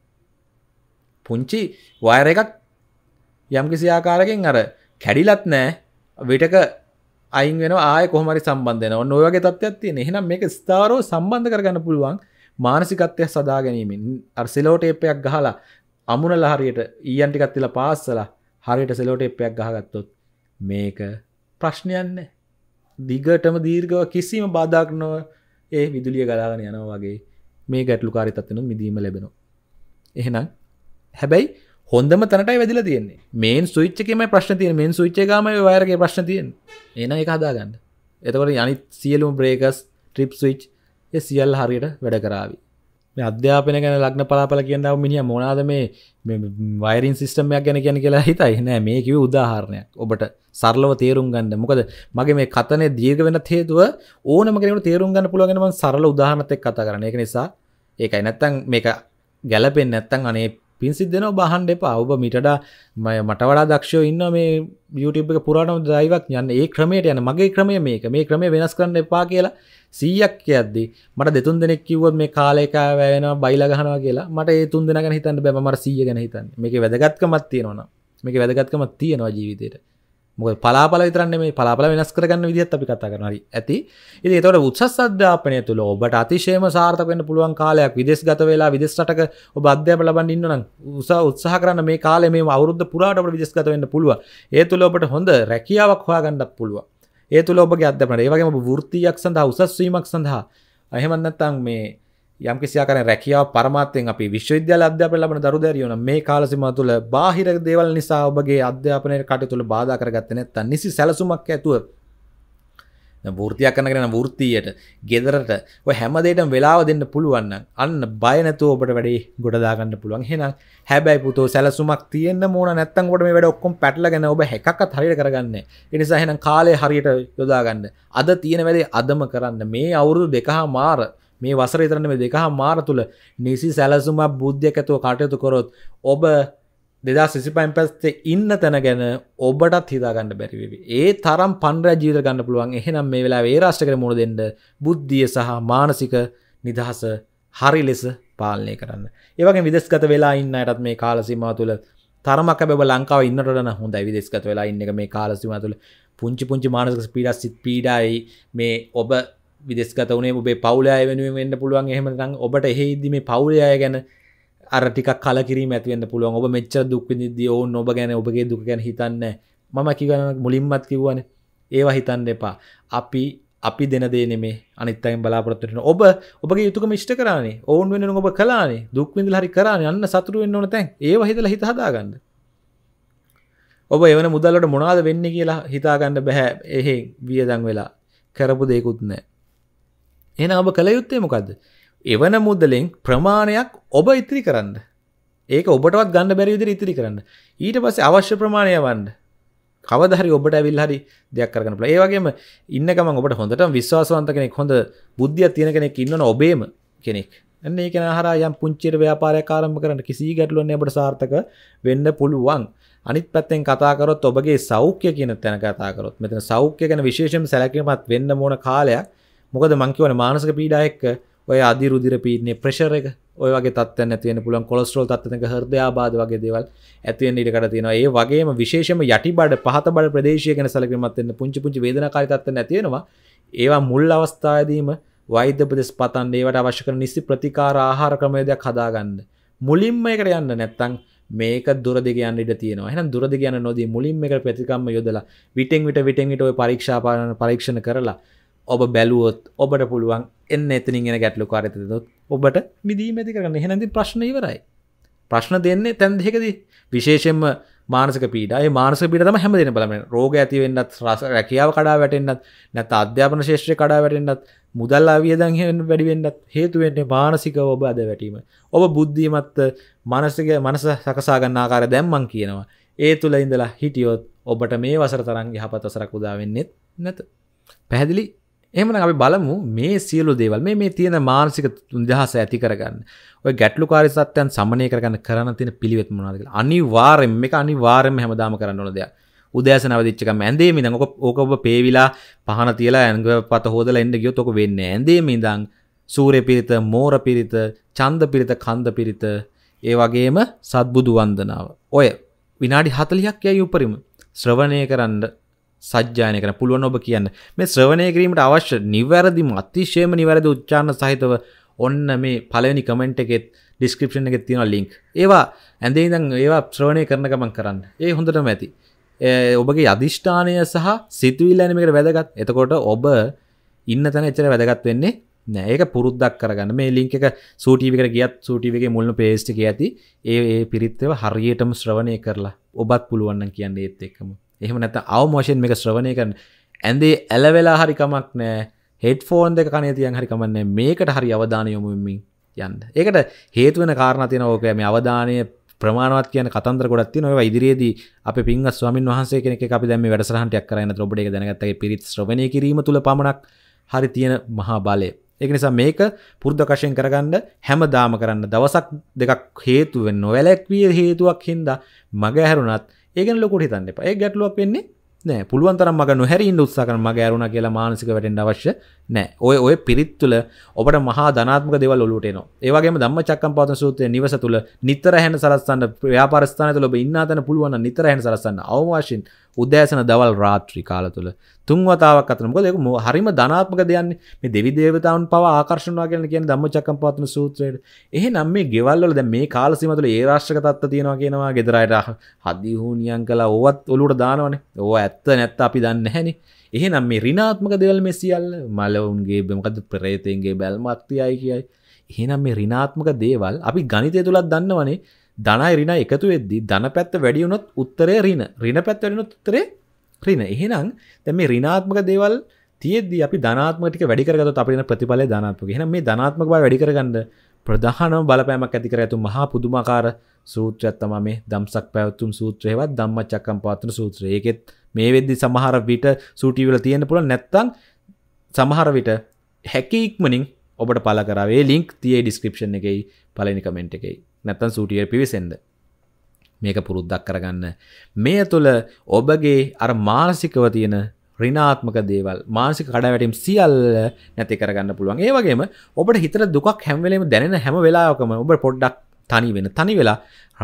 පුංචි වයර එකක් යම්කිසි ආකාරකින් අර කැඩිලත් නෑ විටක අයින් වෙන ආය කොහමරි සම්බන්ධන නොවගේ තත්ත්යක් තියෙන එහෙනම් මේක ස්ථාරෝ සම්බන්ධ කරගන්න පුළුවන් මානසිකත්වය සදා ගැනීමෙන් අර්සිලෝටේපයක් ගහලා අමුණල හරියට ඊයන්ටිකත්තිල පාස්සලා හරියට සෙලෝට එපයක් ගහගත්තොත් මේක ප්‍රශ්නයන්න දිගටම දීර්ගව කිසිම බාධක් නොව ඒ විදුලිය ගලාගෙන යනවා වගේ මේ ගැටලු කාරිතත්වනු මිදීම ලැබෙන එහෙනම් හැබැයි හොඳම තැනටයි වැදිල තියන්නේ මේන් සුච්චකම ප්‍රශ්න තිය මෙන් සුච්චකම වයරගේ ප්‍රශ්න තියෙන් එන එක හදාගන්න එතකට යනිත් සියලුම් බ්‍රේකස් ට්‍රිප් සවිච් සියල් හරියට වැඩ කරාවී මේ අධ්‍යාපන ගැන ලක්න පලාපල කියන්නාව මිනිිය මොනාද මේ වයිරින් සිිස්ටමයක් ගැන ගැන කියලා හිතයි නෑ මේ කිව උදාහරණයක් ඔබට සරලව තේරුම් ගන්න මොකද මගේ මේ කතනය දීර්ග වෙන හේතුව ඕනමකරට තේරුම් ගන්න පුළුවගෙනම සරල උදාහනතෙක් කතා කරන එක නිසා ඒකයි නැත්තං මේක ගැලපෙන් නැත්තං අනේ පින් සිද් දෙනවා බහන්ඩ එපා ඔබ මිටඩ මට වඩා දක්ෂෝ ඉන්න මේ YouTube එක පුරාණ දයිවක් යන්න ඒ ක්‍රමයට යන මගේ ක්‍රමය මේක මේ ක්‍රමය වෙනස් කරන්න එපා කියලා සීයක් ඇද්දි මට දෙතුන් දෙනෙක් කිව්වොත් මේ කාලයකා වැෑන බයිලගහනවා කියලා මට ඒ තුන් දෙනගෙන හිතන්න බැමර සීය ගැන හිතන්න මේක වැදගත්කමත් තියෙනවා මේක වැදගත්කමත් තියෙනවා ජීවිතයට මොක පලාපල විතරන්න මේ පලාපල වෙනස් කරගන්න විදිත් අපි කතා කරනරි ඇති ඉති තොට උත්සස් අධ්‍යාපනය තුළ ඔබට අතිශයම සාර්ථකෙන පුළුවන් කාලයක් විදෙස් ගත වෙලා විදෙස්ටක ඔබ අධ්‍යාප ලබන් ඉන්නන උසා උත්සාහ කරන්න මේ කාලේ මේ අවුද්ධ පුරාට විදෙස්ගත වෙන්න පුළුව ඒ තුළ ඔබට හොඳ රැකියාවක් හොයාගන්නක් පුළුව ඒ තුළ ඔබගේ අධ්‍යපනට ඒවගේම වෘතියක් සඳහා උසස්වීමක් සඳහා අහෙමන්නත්තං මේ යම් කිසි ආකාරයෙන් රැකියාව පරමාර්ථයෙන් අපි විශ්වවිද්‍යාල අධ්‍යාපනය ලබන දරුදැරියෝ නම් මේ කාල සීමාව තුළ බාහිර දේවල් නිසා ඔබගේ අධ්‍යාපනයේ කටයුතු තුළ බාධා කරගත්තේ නැත්නම් නිසි සැලසුමක් ඇතුව දැන් වෘත්තියක් කරනගෙන යන වෘත්තියට, ගෙදරට ඔය හැම දෙයකටම වෙලාව දෙන්න පුළුවන් නම් අන්න බය නැතුව ඔබට වැඩේ ගොඩ දා ගන්න පුළුවන්. එහෙනම් හැබැයි පුතෝ සැලසුමක් තියෙන්න ඕන නැත්නම් ඔබට මේ වැඩ ඔක්කොම පැටලගෙන ඔබ හැකක්වත් හරියට කරගන්නේ නැහැ. ඒ නිසා එහෙනම් කාලය හරියට යොදා ගන්න. අද තියෙන වැඩේ අදම කරන්න. මේ අවුරුදු දෙකහමාර මේ වසර තරන මේ දෙකහ මාර තුළ නිසි සැලසුමක් බුද්ධිය ඇතුව කටයුතු කොරොත් ඔබ දෙදා සිසිපයින් පැස්තේ ඉන්න තැන ගැන ඔබටත් හිතාගන්න බැරිවි ඒ තරම් පන්ර ජීත ගන්න පුළුවන් එහෙනම් මේ වෙලා වේරාශ්ටක මුණ දෙන්න බුද්ධිය සහ මානසික නිදහස හරි ලෙස පාලනය කරන්න ඒවගේ විදස්ගත වෙලා ඉන්න අයටත් මේ කාලසිම තුළ තරමක් බැ ලංකාව ඉන්නටන හොඳ විදස්ගත වෙලා ඉන්න මේ කාලසිම තුළ පුංචි පුංචි මානසක පිඩස් සිත් පීඩයි මේ ඔබ විදෙස්ගතවනේ ඔබේ පවුලය වෙනුවෙන් වෙන්න පුළුවන් එහෙමනම් ඔබට එහෙහිද මේ පවුලය ගැන අරටික කලකිරීම ඇතිවෙන්න පුළුවන් ඔබ මෙච්චර දුක්විදිදී ඔවුන් ඔබ ගැන ඔබගේ දුක ගැන හිතන්න මම කිගන මුලින්මත් කිවන ඒවා හිතන්න එපා අපි අපි දෙන දේනෙමේ අනිත්තයින් බලාපොරත්තුට ඔබ ඔබගේ යුතුක මිෂ්ට කරන්නේ ඔවුන් වෙන ඔබ කලානේ දුක්විඳ හරි කරන්න යන්න සතුරුවෙන්න ඕන තැන් ඒ හිතල හිතහදාගන්න ඔබ එවන මුදල්ලට මොනාද වෙන්න කියලා හිතාගන්න බැහැ එහෙ වියදන් වෙලා කරපු දෙකුත් නෑ එන ඔබ කළ යුත්තේ මොකක්ද එවන මුදලෙන් ප්‍රමාණයක් ඔබ ඉතිරි කරන්න ඒක ඔබටවත් ගන්න බැරි විදිහට ඉතිරි කරන්න ඊට පස්සේ අවශ්‍ය ප්‍රමාණය වන්න කවදා හරි ඔබට ඇවිල්ලා හරි දෙයක් කරගන්න පුළුවන් ඒ වගේම ඉන්න ගමන් ඔබට හොඳටම විශ්වාසවන්ත කෙනෙක් හොඳ බුද්ධියක් තියෙන කෙනෙක් ඉන්නවනේ ඔබේම කෙනෙක් එන්න ඒක හරහා යම් පුංචිට ව්‍යාපාරයක් ආරම්භ කරන්න කිසි ගැටලුවක් නැහැ ඔබට සාර්ථක වෙන්න පුළුවන් අනිත් පැත්තෙන් කතා කරොත් ඔබගේ සෞඛ්‍ය කියන තැන කතා කරොත් මෙතන සෞඛ්‍ය ගැන විශේෂම සැලකිලිමත් වෙන්න ඕන කාලයක් මොකද මංකිවන මානසක පීඩා එක්ක ඔය අධි රුදිර පීඩනේ ප්‍රෙෂර් එක ඔය වගේ තත්ත්වයන් ඇති වෙන්න පුළුවන් කොලෙස්ටරෝල් තත්ත්වයක හෘදය ආබාධ වගේ දේවල් ඇති වෙන්න ඉඩ කඩ තියෙනවා. ඒ වගේම විශේෂයෙන්ම යටිබඩ පහත බඩ ප්‍රදේශය ගැන සැලකීමත් වෙන්න පුංචි පුංචි වේදනාකාරී තත්ත්වයන් ඇති වෙනවා. ඒවා මුල් අවස්ථාවේදීම වෛද්‍ය උපදෙස් පතන්න ඒවට අවශ්‍ය කරන නිසි ප්‍රතිකාර ආහාර ක්‍රමවේදයක් හදාගන්න. මුලින්ම එකට යන්න නැත්තම් මේක දුර දෙක යන්න ඉඩ තියෙනවා. එහෙනම් දුර දෙක යන නොදී මුලින්ම එකට ප්‍රතිකම්ම යොදලා විටෙන් විට විටෙන් විට ওই පරීක්ෂා පාලන පරීක්ෂණ කරලා ඔබ බැලුවොත් ඔබට පුළුවන් එන්න එතනින් එෙන ගැටලු කාරතදොත් ඔබට මිදීම ඇති කරන්න හෙනැති ප්‍රශ්න ඉවරයි ප්‍රශ්න දෙන්නේ තැන්දකද විශේෂෙන්ම මානසක පීඩයි මානස පිට තම හැමදින බලමෙන් රෝග ඇතිවෙන්නත් රස රැකියාව කඩා වැටෙන්න්නත් නැත අධ්‍යාපන ශේෂත්‍රය කඩා වැටෙන්න්නත් මුදල්ලා වියදන් හෙන් වැඩිවෙන්නත් හේතුවෙන්නේ මානසික ඔබ අද වැටීම ඔබ බුද්ධිමත් මනසික මනස සකසාගන්නාකාර දැම්මන් කියනවා ඒ තුළ ඉඳලා හිටියොත් ඔබට මේ වසර තරන් යහපත සරක් උදා වෙන්නෙත් නැත පැහැදිලි එහමන අපි බලමු මේ සියලු දේවල් මේ මේ තියෙන මානසික තුන්දහස ඇති කරගන්න ඔය ගැටලු කාරිසත්‍යයන් සමනය කරගන්න කරන තින පිළිවෙත් මොනාදක අනිවාරෙන් මේ අනිවාරෙන් හැමදාම කරන්න ඕන දෙයක් උදෑසන අවදිච්චක ඇඳේ මිදන් ඔක ඕක ඔබ පේවිලා පහන තියලා ඇඟ පත හොදලා එන්න ගියොත් ඔක වෙන්නේ ඇඳේ මිදන් සූර්ය පිරිත මෝර පිරිත ඡන්ද පිරිත කන්ද පිරිත ඒ වගේම සත්බුදු වන්දනාව ඔය විනාඩි 40ක් යයි උපරිම ශ්‍රවණය කරන්න සජ්‍යානය කන පුළුවන් ඔබ කියන්න මේ ශ්‍රවණය කිරීමට අවශ්‍ය නිවැරදිම අතිශයම නිවැරදි උච්චාන්න සහිතව ඔන්න මේ පලවෙනි කමෙන්ට් එකෙත් ඩිස්ක්‍රපෂන් එක තියෙන ලිින්ක් ඒවා ඇඳේ දං ඒවා ශ්‍රවණය කරන ගමන් කරන්න ඒ හොඳටම ඇති ඔබගේ අධිෂ්ඨානය සහ සිතුවිල්ලනමකට වැදගත් එතකොට ඔබ ඉන්න තැන එච්චර වැදගත් වෙන්නේ නෑඒක පුරුද්දක් කරගන්න මේ ලිංක එක සූටිවිකට ගියත් සූටිවගේ මුල්ලු පේස්ටික ඇති ඒ පිරිත්තව හරියටම ශ්‍රවණය කරලා ඔබත් පුළුවන්න කියන්නේ ඒත් එක්කම එහම නැත අවමෝෂයෙන් මේක ශ්‍රවණය කරන ඇන්දේ ඇලවෙලා හරිකමක් නෑ හෙට ෆෝන් දෙක කනේ තියන් හරිකමන්න මේකට හරි අවධානය යොමුමින් යන්න ඒකට හේතුවෙන කාරණ තියන ඕක මේ අවධානය ප්‍රමාණවත් කියන කතන්දර ගොඩක් තියෙනවා ඉදිරියේදී අපි පිංග ස්වාමින් වහන්සේ කෙනෙක් එක්ක අපි දැන් මේ වැඩසටහනක් කරගෙන ඔබට ඒක දැනගත්තගේ පිරිත් ශ්‍රවණය කිරීම තුල පමණක් හරි තියෙන මහා බලය ඒක නිසා මේක පුරුද්දකශයෙන් කරගන්න හැමදාම කරන්න දවසක් දෙකක් හේතුවෙන් නොවැළැක්විය හේතුවක් හින්දා මග ඇහැරුණත් ඒකන ලොකුට හිතන්න එපා. ඒ ගැටලුවක් වෙන්නේ නෑ. පුළුවන් තරම් මග නොහැරින්න උත්සාහ කරන මග ඇරුණා කියලා මානසික වැටෙන්න අවශ්‍ය නෑ. ඔය ඔය පිරිත් තුළ ඔබට මහා ධනාත්මක දේවල් ඔලුවට එනවා. ඒ වගේම ධම්මචක්කම්පවත්තන සූත්‍රයේ නිවස තුළ නිතර හැන සලස්සන්න ව්‍යාපාර ස්ථානය තුළ ඔබ ඉන්න ආතන පුළුවන් නම් නිතර හැන සලස්සන්න අවම වශයෙන් උදෑසන දවල් රාත්‍රී කාල තුළ තුන්වතාවක් අතනමක දෙක හරිම ධනාත්මක දෙයන්නේ මේ දෙවි දේවතාවන් පව ආකර්ශණවා කියන කියන ධම්මචක්කම් පවත්වන සූත්‍රයට එහෙනම් මේ ගෙවල් වල දැන් මේ කාල සීම තුළ ඒ රාශ්‍රක තත්ත්ව තියෙනවා කියනවා ගෙදරයට හදි හුනියන් කළා ඕවත් ඔලුවට දානවනේ ඕවා ඇත්ත නැත්ත අපි දන්නේ නැහනේ එහෙනම් මේ ඍණාත්මක දේවල් මේ සියල්ල මලවුන්ගේ මොකද ප්‍රේතයන්ගේ බැල්මක් තියයි කියයි එහෙනම් මේ ඍණාත්මක දේවල් අපි ගණිතය තුලත් දන්නවනේ ධන රින එකතු වෙද්දි ධන පැත්ත වැඩියුනොත් උත්තරේ රින රින පැත් වැඩිනොත් උත්තරේ රින එහෙනම් දැන් මේ ඍණාත්මක දේවල් තියෙද්දි අපි ධනාත්මක ටික වැඩි කරගත්තොත් අපිට ප්‍රතිඵලය ධනාත්මක. එහෙනම් මේ ධනාත්මක බව වැඩි කරගන්න ප්‍රධානම බලපෑමක් ඇති කර ඇතු මහා පුදුමාකාර සූත්‍රයක් තමයි මේ ධම්සක් පැවතුම් සූත්‍රයවත් ධම්මචක්කම් පවත්වන සූත්‍රය. ඒකෙත් මේ වෙද්දි සමහර විට සූටි වල තියෙන්න පුළුවන් නැත්නම් සමහර විට හැකි ඉක්මනින් ඔබට පළ කරාවේ ලින්ක් තියේ ඩිස්ක්‍රිප්ෂන් එකේ පළවෙනි කමෙන්ට් එකේ. නැත්තන් සූටිය පිවිසෙන්ද මේක පුරුද්දක් කරගන්න මේ තුළ ඔබගේ අර මානසිකව තියෙන රිනාත්මක දේවල් මානසික කඩවැටම් සියල් නැති කරගන්න පුළුවන් ඒවගේම ඔබට හිතර දුක් හැම්වලීම දැන හැම වෙලාකම ඔබ පොඩ්ඩක් තනි වෙන තනි වෙලා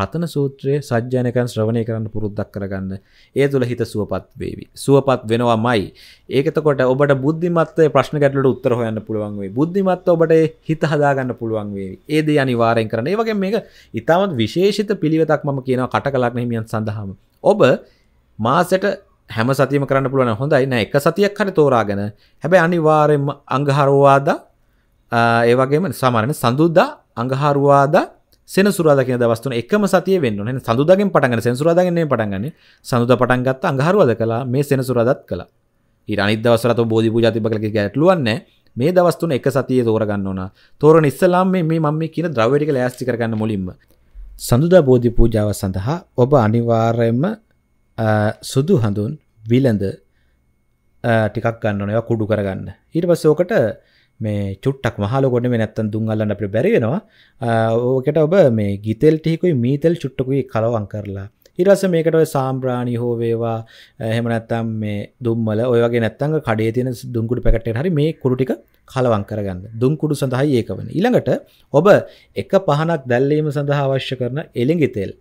රතන සූත්‍රය සජ්ජනකන් ශ්‍රවණය කරන්න පුරුද්දක් කරගන්න ඒ තුළ හිත සුවපත් වේවි සුවපත් වෙනවා මයි ඒකතකොට ඔබට බුද්ධිමත්වය ප්‍රශ්න ගැටලට උත්තර හොයන්න පුළුවන් වේ බුද්ධිමත් ඔබට හිත හදාගන්න පුළුවන් වේ ඒද අනිවාරයෙන් කරන ඒවගේ මේක ඉතාමත් විශේෂිත පිළිවෙතක් මම කියනවා කට කලක් නහිමියන් සඳහම ඔබ මාසට හැම සතියම කරන්න පුළුවන් හොඳයි නෑ එක සතියක් හරි තෝරාගෙන හැබැයි අනිවාර්යෙන්ම අඟහරුවාදා ඒ වගේම සමරන සඳුදා අඟහරුවාදා සෙනසුරාදා කියන දවස් තුන එකම සතිය වෙන්න ඕනේ. සඳුදාගෙන් පටන් ගන්න සෙනසුරාදාගෙන් නෙමෙයි පටන් ගන්නෙ. සඳුදා පටන් ගත්ත අඟහරුවාදා කළා මේ සෙනසුරාදාත් කළා. ඊට අනිත් දවස්වලත් බෝධි පූජා තිබ්බ කියලා ගැටලුවක් නැහැ. මේ දවස් තුන එක සතියේ තෝරගන්න ඕන. තෝරන ඉස්සලාම මේ මේ මම මේ කියන ද්‍රව්‍ය ටික ලෑස්ති කරගන්න මුලින්ම. සඳුදා බෝධි පූජාව සඳහා ඔබ අනිවාර්යයෙන්ම සුදු හඳුන් විලඳ ටිකක් ගන්න ඕන ඒවා කුඩු කරගන්න. ඊට පස්සේ ඔකට මේ චුට්ටක් මහල ගොඩ මේ නැත්තන් දුම් අල්ලන්න අපිට බැරි වෙනවා ඕකට ඔබ මේ ගිතෙල් ටිකුයි මීතෙල් චුට්ටකුයි කලවම් කරලා ඉරස මේකට ඔය සාම්බ්‍රාණි හෝ වේවා එහෙම නැත්තම් මේ දුම්මල ඔය වගේ නැත්තම් කඩේ තියෙන දුම්කුඩු පැකට් එකට හරි මේ කුඩු ටික කලවම් කරගන්න. දුම්කුඩු සඳහායි ඒක වෙන්නේ. ඊළඟට ඔබ එක පහනක් දැල්වීම සඳහා අවශ්‍ය කරන එළඟි තෙල්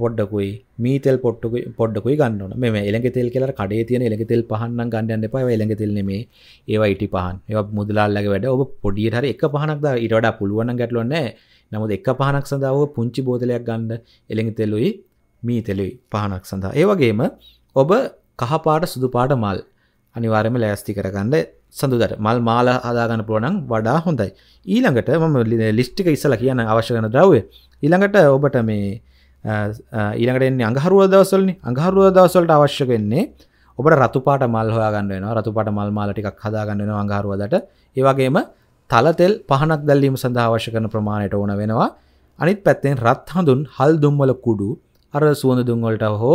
පොඩ්ඩකුයි මීතෙල් පොට්ටු පොඩ්ඩකුයි ගන්නන මෙම එළඟ තෙල් කියලා කඩේ තියෙන එළඟ තෙල් පහන්න ගන්නන්න එපා එළඟ තෙල් නෙමේ ඒවා ඊටි පහන් ඒවා මුදලාල්ලගේ වැඩ ඔබ පොඩියට හරි එක පහනක් දා ඊට වඩා පුළුවන් නම් ගැටලුවක් නමුත් එක පහනක් සඳහා ඔබ පුංචි බෝතලයක් ගන්න එළඟ තෙලුයි මීතෙලුයි පහනක් සඳහා ඒ වගේම ඔබ කහ පාට සුදු පාට මල් අනිවාර්යයෙන්ම ලෑස්ති කරගන්න සඳුදට මල් මාල හදාගන්න පුළුවන් නම් වඩා හොඳයි ඊළඟට මම ලිස්ට් එක ඉස්සලා කියන්න අවශ්‍ය කරන ද්‍රව්‍ය ඊළඟට ඔබට මේ ඊළඟට එන්නේ අඟහරුව දවස්වලනේ අඟහරුව දවස්වලට අවශ්‍ය වෙන්නේ ඔබට රතු පාට මල් හොයාගන්න වෙනවා රතු පාට මල් මාල ටිකක් හදාගන්න වෙනවා අඟහරුවදට ඒ වගේම තල තෙල් පහනක් දැල්වීම සඳහා අවශ්‍ය කරන ප්‍රමාණයට ඕන වෙනවා අනිත් පැත්තෙන් රත් හඳුන් හල් දුම්වල කුඩු අර සුවඳ දුම් වලට හෝ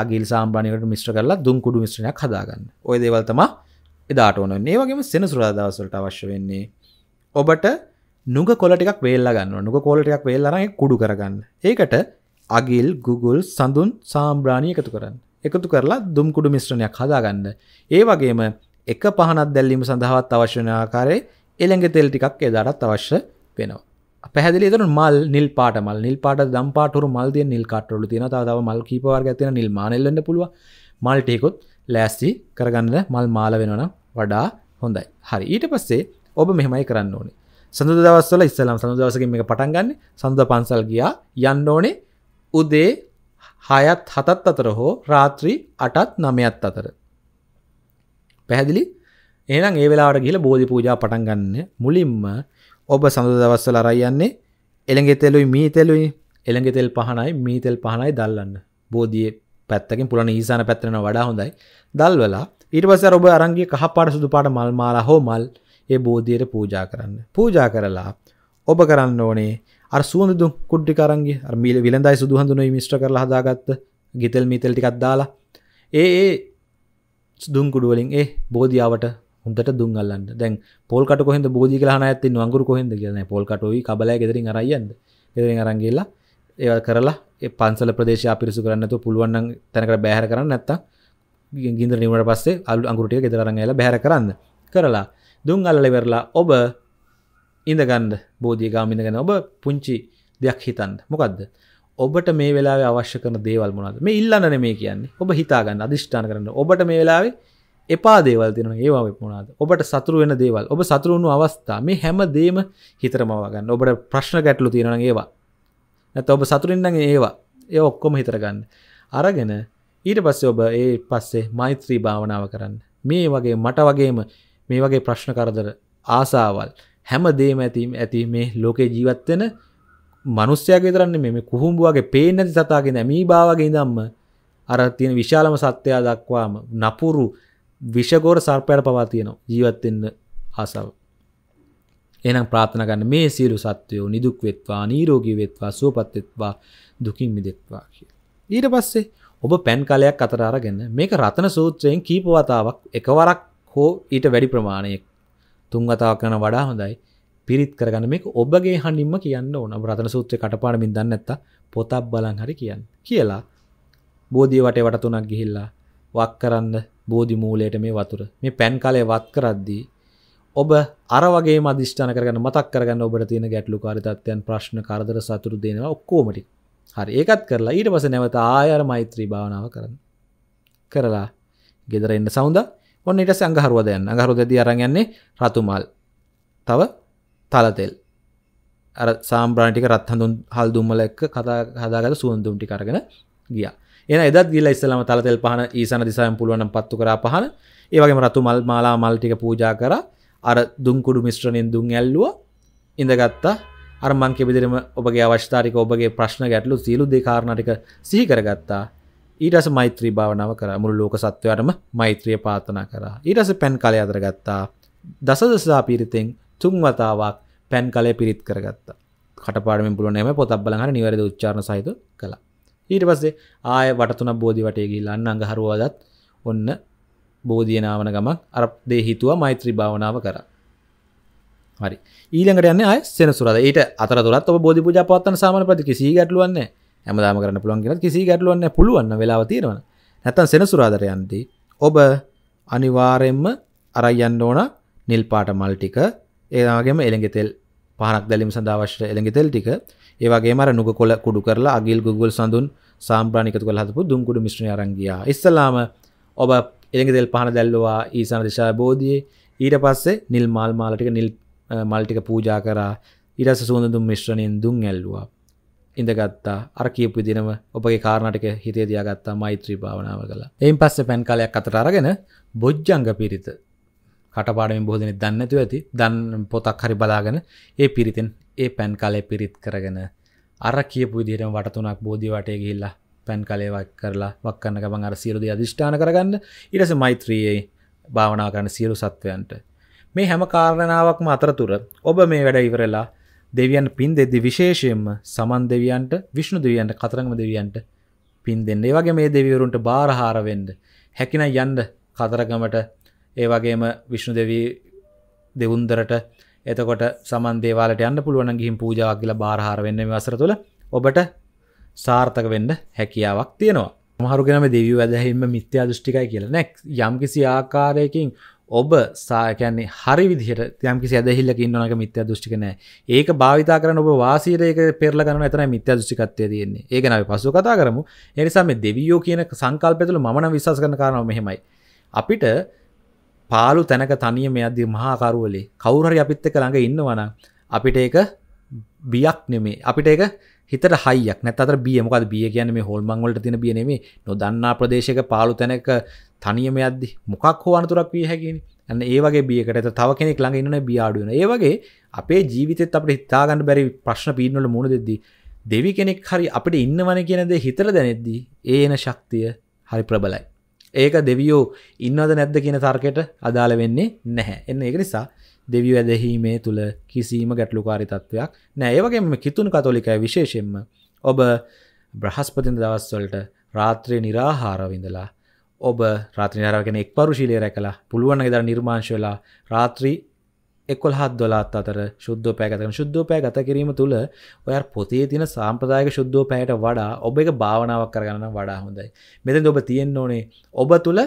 අගිල් සාම්බ්‍රණයකට මිශ්‍ර කරලා දුම් කුඩු මිශ්‍රණයක් හදාගන්න. ওই දේවල් තමයි එදාට ඕන වෙන්නේ. ඒ වගේම සෙනසුරාදා දවස් වලට අවශ්‍ය වෙන්නේ ඔබට නුග කොළ ටිකක් වේල්ලා ගන්නවා. නුග කොළ ටිකක් වේල්ලා නම් ඒක කුඩු කරගන්න. ඒකට අගිල් Google සඳුන් සාම්බ්‍රාණී එකතු කරන්න. එකතු කරලා දුම්කුඩු මිශ්‍රණයක් හදාගන්න. ඒ වගේම එක පහනක් දැල්ලීම සඳහාවත් අවශ්‍ය වෙන ආකාරයේ එළඟ තෙල් ටිකක් එදාටත් අවශ්‍ය වෙනවා. පැහැදිලි ඒතර මල් නිල් පාට මල් නිල් පාට දම් පාට උරු මල් දෙන නිල් කාට වල තියෙනවා. තව තව මල් කීප වර්ගයක් තියෙන නිල් මානෙල් වෙන්න පුළුවන්. මල් ටිකකුත් ලෑස්ති කරගන්න මල් මාල වෙනවනම් වඩා හොඳයි. හරි. ඊට පස්සේ ඔබ මෙහෙමයි කරන්න ඕනේ. සඳුදා දවස්වල ඉස්සෙල්ලාම සඳුදා දවසකින් මේක පටන් ගන්න. සඳුදා පන්සල් ගියා යන්න ඕනේ. උදේ හයත් හතත් අතර හෝ රාත්‍රී අටත් නමයත් අතර. පැහැදිලි එනම් ඒ වෙලාට ගිල බෝධි පූජා පටන් ගන්න මුලින්ම ඔබ සඳ දවස්සල අරයන්නේ එළගෙතෙලුයි මීතෙලුයි එළගෙතෙල් පහනයි මීතෙල් පහනයි දල්ලන්න බෝධිය පැත්තකින් පුලන ඊසාන පැත්තරෙන වඩා හොඳයි දල්වලා ඊට පස ඔබ අරන්ගේ කහපාට සුදු පාට මල්මාලා හෝ මල් ඒ බෝධියට පූජා කරන්න පූජා කරලා ඔබ කරන්න ඕනේ අර සුවඳ කුඩ්ඩි කරන්ගේ අර මිල විලඳයි සුදු හඳුනුයි මිශ්‍ර කරලා හදාගත්ත ගිතෙල් මීතෙල් ටිකක් දාලා ඒ ඒ දුම් කුඩු වලින් ඒ බෝධියාවට හොඳට දුම් අල්ලන්න. දැන් පෝල් කට කොහෙන්ද බෝධිය කියලා අහන අයත් ඉන්නවා අඟුරු කොහෙන්ද කියලා නෑ. පෝල් කට ওই කබලෑ ගෙදරින් අරයි යන්න. ගෙදරින් අරන් ගිහලා ඒවල් කරලා ඒ පන්සල ප්‍රදේශය අපිරිසු කරන්න නැතුව පුළුවන් නම් තැනකට බෑහැර කරන්න නැත්තම් ගින්දර නිවුණට පස්සේ අඟුරු ටික ගෙදර අරන් ඇවිල්ලා බෑහැර කරන්න. කරලා දුම් අල්ලලා ඉවරලා ඔබ ඉඳගන්ඩ බෝධිය ගාමින ගැන ඔබ පුංචි දෙයක් හිතන්න මොකක්ද ඔබට මේ වෙලා අවශ්‍ය කරන දේවල් මොනද මේ ඉල්ලන්න මේ කියන්නේ ඔබ හිතාගන්න අධිෂ්ඨාන කරන්න ඔබට මේ වෙලාවේ එපා දේවල් තින ඒවා මොනාද ඔබට සතුරු වෙන දේවල් ඔබ සතුරුණු අවස්ථා මේ හැම දේම හිතරමවාගන්න ඔබට ප්‍රශ්න ගැටලු තියෙන ඒවා නැත ඔබ සතුරින්න්න ඒවා ඒ ඔක්කොම හිතරගන්න අරගෙන ඊට පස්සේ ඔබ ඒ පස්සේ මෛත්‍රී භාවනාව කරන්න මේ වගේ මට වගේම මේ වගේ ප්‍රශ්න කරදර ආසාවල් හැම දේම ඇතිම ඇති මේ ලෝකේ ජීවත්වෙන මනුස්්‍යයක විතරන්නේ මේ කුහුම්බුවගේ පේන ඇති සතාගෙන මී භාවගේ දම්ම අර තියෙන විශාලම සත්‍යයා දක්වාම නපුරු විෂගෝර සර්පයට පවා තියෙනවා ජීවත්වෙන්න ආසාව. එනම් ප්‍රාථන ගන්න මේ සියලු සත්වයෝ නිදුක් වෙත්වා නීරෝගී වෙත්වා සුවපත් වෙත්වා දුකින් මිදෙත්වා කිය. ඊට පස්සේ ඔබ පැන් කලයක් අතර අරගෙන මේක රතන සූත්‍රයෙන් කීප වතාවක් එකවරක් හෝ ඊට වැඩි ප්‍රමාණයක් තුන් වතාවක් කරන වඩා හොඳයි පිරිත් කරගන්න මේක ඔබගේ හඬින්ම කියන්න ඕන. රතන සූත්‍රේ කටපාඩමින් දන්නේ නැත්තා පොතක් බලන් හරි කියන්න. කියලා බෝධිය වටේ වට තුනක් ගිහිල්ලා වක් කරන්න බෝධි මූලයට මේ වතුර. මේ පැන් කාලේ වත් කරද්දී ඔබ අර වගේ මදිෂ්ඨාන කරගන්න මතක් කරගන්න ඔබට තියෙන ගැටලුකාරී තත්ත්වයන් ප්‍රශ්න කරදර සතුරු දෙනවා ඔක්කොම ටික. හරි ඒකත් කරලා ඊට පස්සේ නැවත ආය අර මෛත්‍රී භාවනාව කරන්න. කරලා ගෙදර එන්න සවුඳා ඔන්න ඊට සංගහරුව දැන් අඟහරුදදී අරන් යන්නේ රතු මල්. තව තල තෙල්. අර සාම්බ්‍රාණ ටික රත් හඳුන් හල් දුම් වල එක්ක කතා හදාගත්ත සුවඳ දුම් ටික අරගෙන ගියා. එහෙනම් එදත් ගිහිල්ලා ඉස්සලාම තල තෙල් පහන ඊසන දිසාවෙන් පුළුවන් නම් පත්තු කරා පහන. ඒ වගේම රතු මල් මාලා මල් ටික පූජා කරා. අර දුම් කුඩු මිශ්‍රණයෙන් දුම් ඇල්ලුවා. ඉඳගත්තා අර මං කෙබිදිරම ඔබගේ අවශ්‍යතාරික ඔබගේ ප්‍රශ්න ගැටලු සියලු දෙකාරණටික සිහි කරගත්තා ඊටස මෛත්‍රී භාවනාව කර මුළු ලෝක සත්වයටම මෛත්‍රිය පාතනා කරා ඊටස පැන් කලය අතර ගත්තා දසදසා පිරිතෙන් තුන් වතාවක් පැන් කලය පිරිත් කරගත්තා කටපාඩම පුළුවනම පොතක් බලහර නිවැරදි උච්චාරණ සහිත කළා ඊට පස්සේ ආය වටතුන බෝධි වටේ ගිහිල්ලා අන්න අඟහරුවාදත් ඔන්න බෝධිය නාවන ගමක් අර දේ හිතුවා මෛත්‍රී භාවනාව කරා හරි ඊළඟට යන්නේ ආය සෙනසුරාදා ඊට අතරතුරත් ඔබ බෝධි පූජා පවත්වන සාමාන්‍ය ප්‍රති කිසි ගැටලුවක් නැහැ ඇමදාම කරන්න පුළුවන් කියලත් කිසි ගැටලුවන්න පුළුවන්න වෙලාව තියෙනවන නැත්තන් සෙනසුරාදරයන්ති ඔබ අනිවාරයෙන්ම අරයියන්න ඕන නිල් පාට මල් ටික ඒවාගේම එළඟෙතෙල් පහනක් දැලීම සඳවශ්‍ය එළඟෙතෙල් ටික ඒවගේ මර නුක කොල කුඩු කරලා අගිල් ගුගල් සඳුන් සාම්ප්‍රාණිකතු කළ හතපු දුම්කුඩු මිශ්‍රණ අරංගියා ඉස්සලාම ඔබ එළඟෙතෙල් පහන දැල්ලවා ඊසාන දිශා බෝධියේ ඊට පස්සේ නිල් මල් මාලටික නිල් මල්ටික පූජා කරා ඉරස සූඳදුම් මිශ්‍රණයෙන් දුම් ඇල්ලවා ඉඳගත්තා අර කියපු දිනම ඔබගේ කාරණටක හිතේ දයාගත්තා මෛත්‍රී භාවනාව කලා එයින් පස්ස පැන් කාලයක් අතර අරගෙන බොජ්ජංග පිරිත කටපාඩමින් බොහෝ දෙනෙක් දන්නේ නැතුව ඇති දන් පොතක් හරි බලාගෙන ඒ පිරිතෙන් ඒ පැන් කාලේ පිරිත් කරගෙන අර කියපු විදිහටම වටතුනක් බෝධි වටේ ගිහිල්ලා පැන් කාලේ වක් කරලා වක් කරන ගමන් අර සියලු දේ අදිෂ්ඨාන කරගන්න ඊට පස්සේ මෛත්‍රියේ භාවනා කරන සියලු සත්වයන්ට මේ හැම කාරණාවක්ම අතරතුර ඔබ මේ වැඩ ඉවරලා දෙවියන් පින් දෙද්දි විශේෂයෙන්ම සමන් දෙවියන්ට විෂ්ණු දෙවියන්ට කතරගම දෙවියන්ට පින් දෙන්න. ඒ වගේ මේ දෙවිවරුන්ට බාරහාර වෙන්න. හැකිනම් යන්න කතරගමට ඒ වගේම විෂ්ණු දෙවි දෙවුන්දරට එතකොට සමන් දේවාලට යන්න පුළුවන් නම් ගිහින් පූජාවක් කියලා බාරහාර වෙන්න මේ වසර තුල ඔබට සාර්ථක වෙන්න හැකියාවක් තියෙනවා. සමහරුගෙන මේ දෙවියෝ ඇදහිීම මිත්‍යා දෘෂ්ටිකයි කියලා නේ. යම්කිසි ආකාරයකින් ඔබ සායකන්නේ හරි විදිහට යම් කිසි ඇදහිල්ලක ඉන්නවනක මිත්‍යා දෘෂ්ටික නෑ. ඒක භාවිතා කරන ඔබ වාසියට ඒක පෙරලා ගන්න එතරම් මිත්‍යා දෘෂ්ටිකත්වයේ තියෙන්නේ. ඒක නම් අපි පස්ව කතා කරමු. ඒ නිසා මේ දෙවියෝ කියන සංකල්පය තුළ මම නම් විශ්වාස කරන කාරණාව මෙහෙමයි. අපිට පාළු තැනක තනියම යද්දී මහා කරුවලේ කවුරු හරි අපිත් එක්ක ළඟ ඉන්නවා නම් අපිට ඒක බියක් නෙමේ. අපිට ඒක හිතට හයියක් නැතර බිය මොකද බිය කියන්නේ මේ හොල්මන් වලට තියෙන බිය නෙමේ. නොදන්නා ප්‍රදේශයක පාළු තැනක තනියම අද්දි මොකක් හෝ අනතුරක් විය හැකිනි ඇන්න ඒවගේ බියකට තව කෙනෙක් ළඟ ඉන්න බියාඩුවන ඒවගේ අපේ ජීවිතත් අපට හිතාගන්න බැරි ප්‍රශ්න පීනල මුණ දෙද්දී දෙවි කෙනෙක් හරි අපිට ඉන්නවන කියනද හිතර දැනෙද්දී ඒන ශක්තිය හරි ප්‍රබලයි ඒක දෙවියෝ ඉන්නද නැද්ද කියන තර්කයට අදාළ වෙන්නේ නැහැ එන්න ඒ නිසා දෙවියෝ ඇදැහීමේ තුළ කිසිීම ගැටලුකාරිතත්වයක් නෑ ඒවගේම කිතුන් කතොලිකය විශේෂෙන්ම ඔබ බ්‍රහස්පතින් දවස්වලට රාත්‍රය නිරාහාරවිඳලා ඔබ රාත්‍රිනාරගෙන එක් පරුශීලය රැකලා පුළුවන් ඉදර නිර්මාංශවෙලා රාත්‍රී එකොල් හත් දොලාත් අතර ශුද්ධ පෑගතන ශුද්ධ පෑ ගත කිරීම තුළ ඔය පොතේ තින සාම්ප්‍රදායක ශුද්ධෝ පැයට වඩා ඔබ එක භාවනාවක් කරගන්න වඩා හොඳයි මෙතන් ඔබ තියෙන්න්න ඕනේ ඔබ තුළ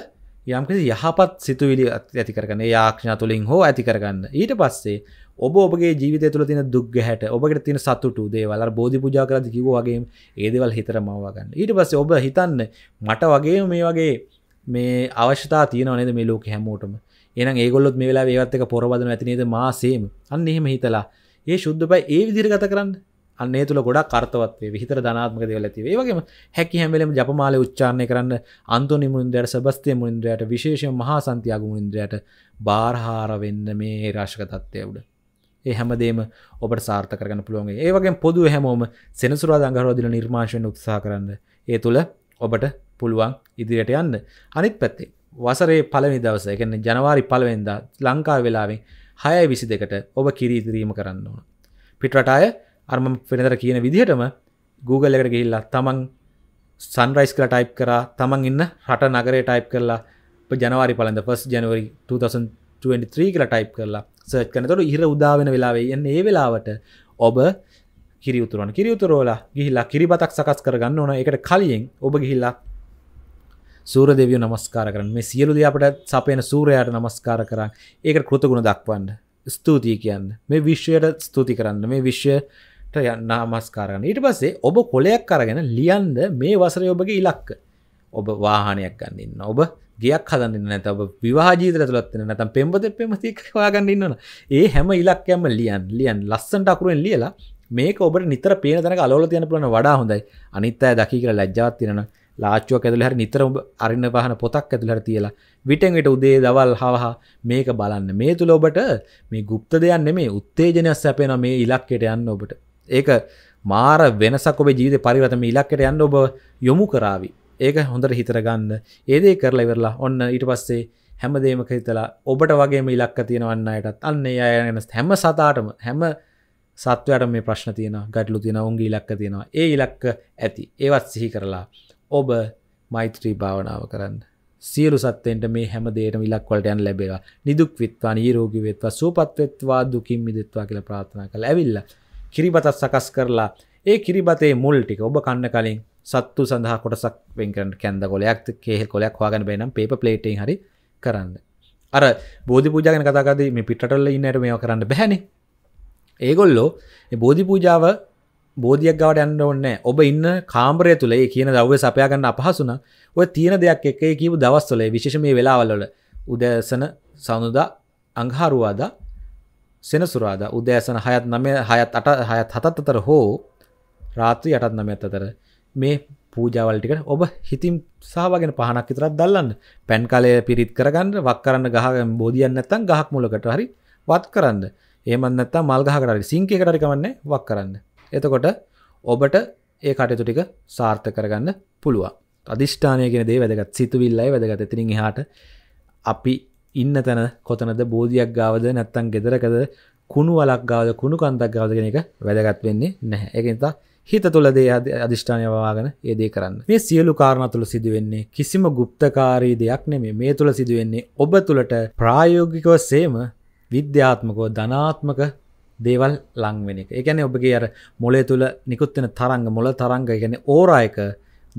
යම්කිසි යහපත් සිතුවිලි ඇති කරගන යාක්ෂණ තුළින් හෝ ඇති කරගන්න ඊට පස්සේ ඔබ ඔබගේ ජීවිත තුළ තින දුග හැට ඔබට තින සතුටු දේවල් බෝධි පුජා කරද කිවවාගේ ඒදවල් හිතර මවාගන්න ඊට පස්සේ ඔබ හිතන්න මට වගේ මේ වගේ මේ අවශ්‍යතා තියන නද මේ ලෝක හැමෝටම එන ඒගොල්ොත් මේ වෙලා ඒවත්තක පොරබදන ඇතිනේද මාසේම අන්න එහෙම හිතලා ඒ ශුද්ධපයි ඒ විදිරිගත කරන්න අන්න තුළ ගොඩා කර්තවත්වේ විහිතර ධනාත්මක දෙවල ඇතිව ඒවගේම හැකි හැමලෙම ජපමාල උච්චාණය කරන්න අන්තොනි මුන්දයට සබස්තය මුන්ද්‍රයට විශේෂ මහා සන්තියාග මුන්ද්‍රයට බාර්හාරවෙන්න මේ රාශකතත්වය උඩ ඒ හැමදේම ඔබට සාර්ථකරන පුළුවන්ගේ ඒවගේ පොදු හැමෝම සෙනසුරා දංගරෝදිල නිර්මාශයෙන් උත්සා කරන්න ඒ තුළ ඔබට පුළුවන් ඉදිරියට යන්න අනිත් පැත්තේ වසරේ පළවෙනි දවස එකන්නේ ජනවාරි පළවෙනිදා ලංකා වෙලාවෙන් හය විසි දෙකට ඔබ කිරි ඉදිරීම කරන්න ඕන. පිටරට අය අර්ම පෙනදර කියන විදිහටම Google එකට ගිහිල්ලා තමන් සන්රයිස් කළ ටයිප් කරා තමන් ඉන්න රට නගරේ ටයිප් කරලා ජනවාරි පලඳ පස් ජනවරි 2023 කළ ටයිප් කරලා සර්ච් කන තොට ඉහර උදාවෙන වෙලාවේ එන්න ඒ වෙලාවට ඔබ කිරියුතුරන් කිරියුතුරෝල ගිහිල්ලා කිරිබතක් සකස් කරගන්න ඕන එකට කලියෙන් ඔබ ගිහිල්ලා සූර දෙවිය නමස්කාර කරන මේ සියලු දෙයපට සපයන සූරයාට නමස්කාර කරන්න ඒක කෘතගුණ දක්වන්න ස්තුතියි කියන්න මේ විශ්වයට ස්තුති කරන්න මේ විශ්වයට යන්න මස්කාරන්න ඊට පස්සේ ඔබ කොලයක් කරගෙන ලියන්ද මේ වසරය ඔබගේ ඉලක්ක ඔබ වාහනයක් ගන්නන්න ඔබ ගයක් හදන්න නැත ඔබ විවාජීත තුළත්න නැතම් පෙම්බත පෙමතිකවාගන්න ඉන්නන ඒ හැම ඉලක්කයම ලියන් ලියන් ලස්සන්ට අකුරුවෙන් ලියලා මේක ඔබට නිතර පේන තැනක අලවලා තියන්න පුළුවන් වඩා හොඳයි. අනිත් අය දකි කියලා ලැජ්ජාවක් තියෙනවා. ලාච්චුවක් ඇතුළේ හරි නිතර ඔබ අරින්න පහන පොතක් ඇතුළේ හරි තියලා විටෙන් විට උදේ දවල් හවහ මේක බලන්න. මේ තුල ඔබට මේ গুপ্ত දෙයක් නෙමෙයි උත්තේජනයක් සැපෙනවා මේ ඉලක්කයට යන්න ඔබට. ඒක මාර වෙනසක් ඔබේ ජීවිතේ පරිවර්තන ඉලක්කයට යන්න ඔබ යොමු කරાવી. ඒක හොඳට හිතර ගන්න. ඒ දේ කරලා ඉවරලා ඔන්න ඊට පස්සේ හැමදේම හිතලා ඔබට වගේම ඉලක්ක තියෙනවන්න අයටත් අන්න ඒ අය හැම සතාටම හැම සත්වයට මේ ප්‍රශ්න තියෙන ගටලු තියෙන උන්ගේ ඉලක්ක තියෙනවා ඒ ඉලක්ක ඇති ඒවත් සිහි කරලා ඔබ මෛත්‍රී භාවනාව කරන්න සියලු සත්තෙන්ට මේ හැමදේට විලක්වලට යන් ලැබේවා නිදුක් විත්වා නීරෝගී වෙත්වා සූපත්වෙත්වා දුකින් මිදෙත්වා කියලා ප්‍රාර්ථනා කළා ඇවිල්ලා කිරිබතත් සකස් කරලා ඒ කිරිබතේ මුල් ටික ඔබ කන්න කලින් සත්තු සඳහා කොටසක් වෙන් කරන්න කැඳ කොලයක් කේහෙල් කොලයක් හොයාගෙන බෑ නම් පේපර් ප්ලේටෙන් හරි කරන්න අර බෝධි පූජා ගැන කතා කරද්දී මේ පිටරටවල ඉන්න හැට මේවා කරන්න බෑනේ ඒගොල්ලෝ බෝධි පූජාව බෝධියක් ගවට යන්න ඕන්න ඔබ ඉන්න කාම්රය තුළේ කියන දව්‍ය සපයාගන්න අපහසුන ඔය තියෙන දෙයක් එකේ කියපු දවස්වලේ විශේෂමය වෙලාවල්ලොල උදෑසන සඳුදා අංහාරුවාදා සෙනසුරාදා උදෑසන හයත් නමය හයත් අට හයත් හතත් අතර හෝ රාත්‍රී යටත් නමයත් අතර මේ පූජාවල්ටිකට ඔබ හිතිම් සහවගෙන පහනක් විතරත් දල්ලන්න පැන් කලය පිරිත් කරගන්න වක් කරන්න ගහ බෝධියන්න නැත්තන් ගහක් මුලකට හරි වත් කරන්න ඒමන්නත්තා මල්ගහකරරි සිංකයකට හරි කමන්නේ වක් කරන්න. එතකොට ඔබට ඒ කටයුතු ටික සාර්ථ කරගන්න පුළුවන්. අධිෂ්ඨානය කියන දේ වැදගත් සිතුවිල්ලයි වැදගත් එතිනින් එහාට අපි ඉන්න තැන කොතනද බෝධියක් ගාවද නැත්තම් ගෙදරකද කුණු වලක් ගාවද කුණු කන්දක් ගාවද කියන එක වැදගත් වෙන්නේ නැහැ. ඒක නිසා හිත තුළ දේ අධිෂ්ඨානය වවාගෙන ඒ දේ කරන්න. මේ සියලු කාරණා තුළ සිදුවෙන්නේ කිසිම গুপ্তකාරී දෙයක් නෙමෙයි. මේ තුළ සිදුවෙන්නේ ඔබ තුළට ප්‍රායෝගිකව සේම විද්‍යාත්මකව ධනාත්මක දේවල් ලංවෙන එක. ඒ කියන්නේ ඔබගේ අර මොළය තුල නිකුත් වෙන තරංග මොළ තරංග කියන්නේ ඕරා එක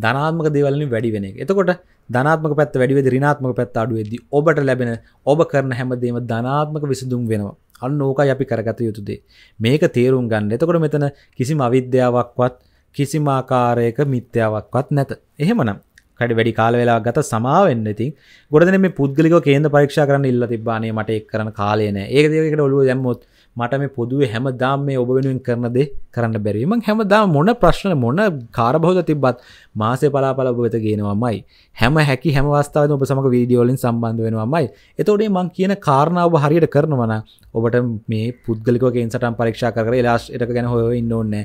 ධනාත්මක දේවල් වලින් වැඩි වෙන එක. එතකොට ධනාත්මක පැත්ත වැඩි වෙද්දී ඍණාත්මක පැත්ත අඩු වෙද්දී ඔබට ලැබෙන ඔබ කරන හැමදේම ධනාත්මක විසඳුම් වෙනවා. අන්න ඕකයි අපි කරගත යුතු දේ. මේක තේරුම් ගන්න. එතකොට මෙතන කිසිම අවිද්‍යාවක්වත් කිසිම ආකාරයක මිත්‍යාවක්වත් නැත. එහෙමනම් කඩ වැඩි කාලවෙලා ගත සමාවෙන්න ඉතින් ගොඩදන මේ පුද්ගලික කේන්ද පරීක්ෂ කරන්න ඉල්ල තිබානේ මට එක් කරන කාලයන ඒක දෙකට ඔලුව දැම්මොත් මට මේ පොදුව හැම දාම් මේ ඔබ වෙනුවෙන් කරනද කරන්න බැරිීම හැමදා මොන ප්‍රශ්න මොන කාරබහෝද තිබත් මාසේ පලාපල ඔබවෙත ගෙනවමයි හැම හැකි හැමවස්ථාව ඔබ සමඟ වීඩියෝලින් සම්බන්ධ වෙනවාමයි එතෝඩේ මං කියන කාරණාව හරියට කරනවන ඔබට මේ පුද්ගලිකෙන් සටන් පරීක්ෂා කර ලාශ් එක ගැන හොය ඉන්න ඕන්න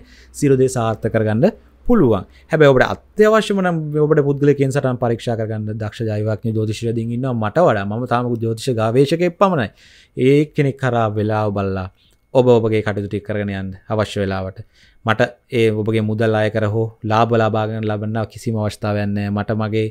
සිරුදේ සාර්ථ කරගන්න පුළුවන් හැබැ ඔබට අත්‍යවශ්‍යම ඔබට පුද්ගලකෙන් සටන් පරීක්ෂා කරන්න දක්ෂ ජයවක්න ජෝතිශරදින් ඉන්න මට වඩා ම තාමක ජෝතිෂ ගවේශක එපමණයි ඒ කෙනෙක් කරා වෙලා බල්ලා ඔබ ඔබගේ කටයුතුටි කරගෙන යන්න අවශ්‍ය වෙලාවට මට ඒ ඔබගේ මුදල් අය කර හෝ ලාබ ලාබාගෙන ලබන්නාව කිසිම අවස්ථාවයන්නේ මට මගේ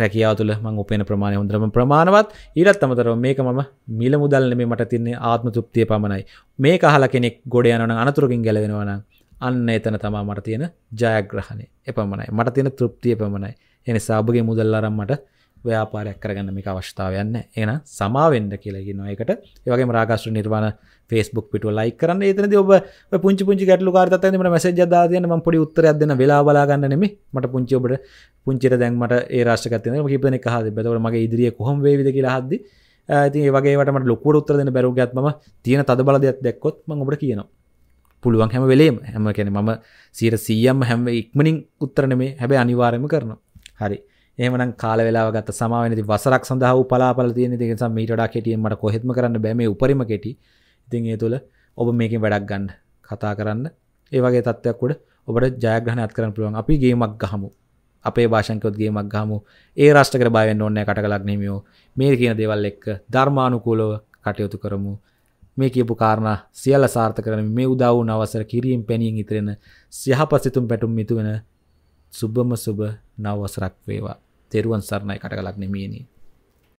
රැකියාව තුළ මං උපේන ප්‍රමාණය හොඳරම ප්‍රමාණවත් ඊටත් අමතරව මේක මම මිල මුදල් නෙමේ මට තින්නේ ආත්ම තෘප්තිය පමණයි මේක අහලා කෙනෙක් ගොඩ යනවනම් අනතුරකින් ගැලවෙනවා නම් අන්න එතන තමා මට තියෙන ජයග්‍රහණය එපමණයි මට තියෙන තෘප්තිය පමණයි එනිසා ඔබගේ මුදල් අරම්මට ව්‍යාපාරයක් කරගන්න මේක අවශ්‍යාවයන්න එන සමාවෙන්ඩ කියලගි නොයකට ඒවගේ රාගස්ට නිර්වාණ ෆස්බුක් පිට ලයි කරන්න ඒතනද ඔබ පුංචි පුංචි ගැටලු කාර්තමට මැසජ දාතියන ම පොඩි උත්තර දෙන වෙලාබලාගන්න නෙම මට පුංචි ඔබට පුංචිට දැන්මට ඒ රාශ්කතය කිපන හද බැතවට මගේ ඉදිරිිය කොහොම වේවිද කියලා හද්දි ඇති ඒවගේට ලොකුර උත්තර දෙන බැරු ගත්ම තියෙන තද බලදයක් දැක්කොත් මඟට කියනවා පුළුවන් හැම වෙලේම හැම කැන ම සීර සීයම් හැම ඉක්මනින් උත්තරන මේ හැබැ අනිවාරයම කරන හරි එමන කාල වෙලාගත් සමාවනති වසරක් සඳහ පලාපල තියන දෙකෙස මීටඩා කෙටියීමට කොහෙත්ම කරන්න බැම උපරිම කෙටි ඉතින් ඒ තුළ ඔබ මේකින් වැඩක් ගණ්ඩ කතා කරන්න ඒවගේ තත්ත්වයක් උඩ ඔබට ජයග්‍රහණයත් කරන පුළුවන් අපි ගේමක් ගහමු අපේ භාෂංකයොත්ගේ මක් ගහමු ඒ රාෂ්ටකර බායෙන් ඔන්න කට කලක් නෙමියෝ මේ කියන දේවල් එක්ක ධර්මානුකූලව කටයුතු කරමු මේ කියපු කාරණා සියල්ල සාර්ථක කරමින් මේ උදා වූ නවසර කිරීම පෙනියෙන් ඉතිරෙන සියහපත් සිතුම් පැටුම් මිතුවෙන සුබම සුබ නවවසරක් වේවා. තෙරුවන් සරණයි කටකලක් නෙමියනේ.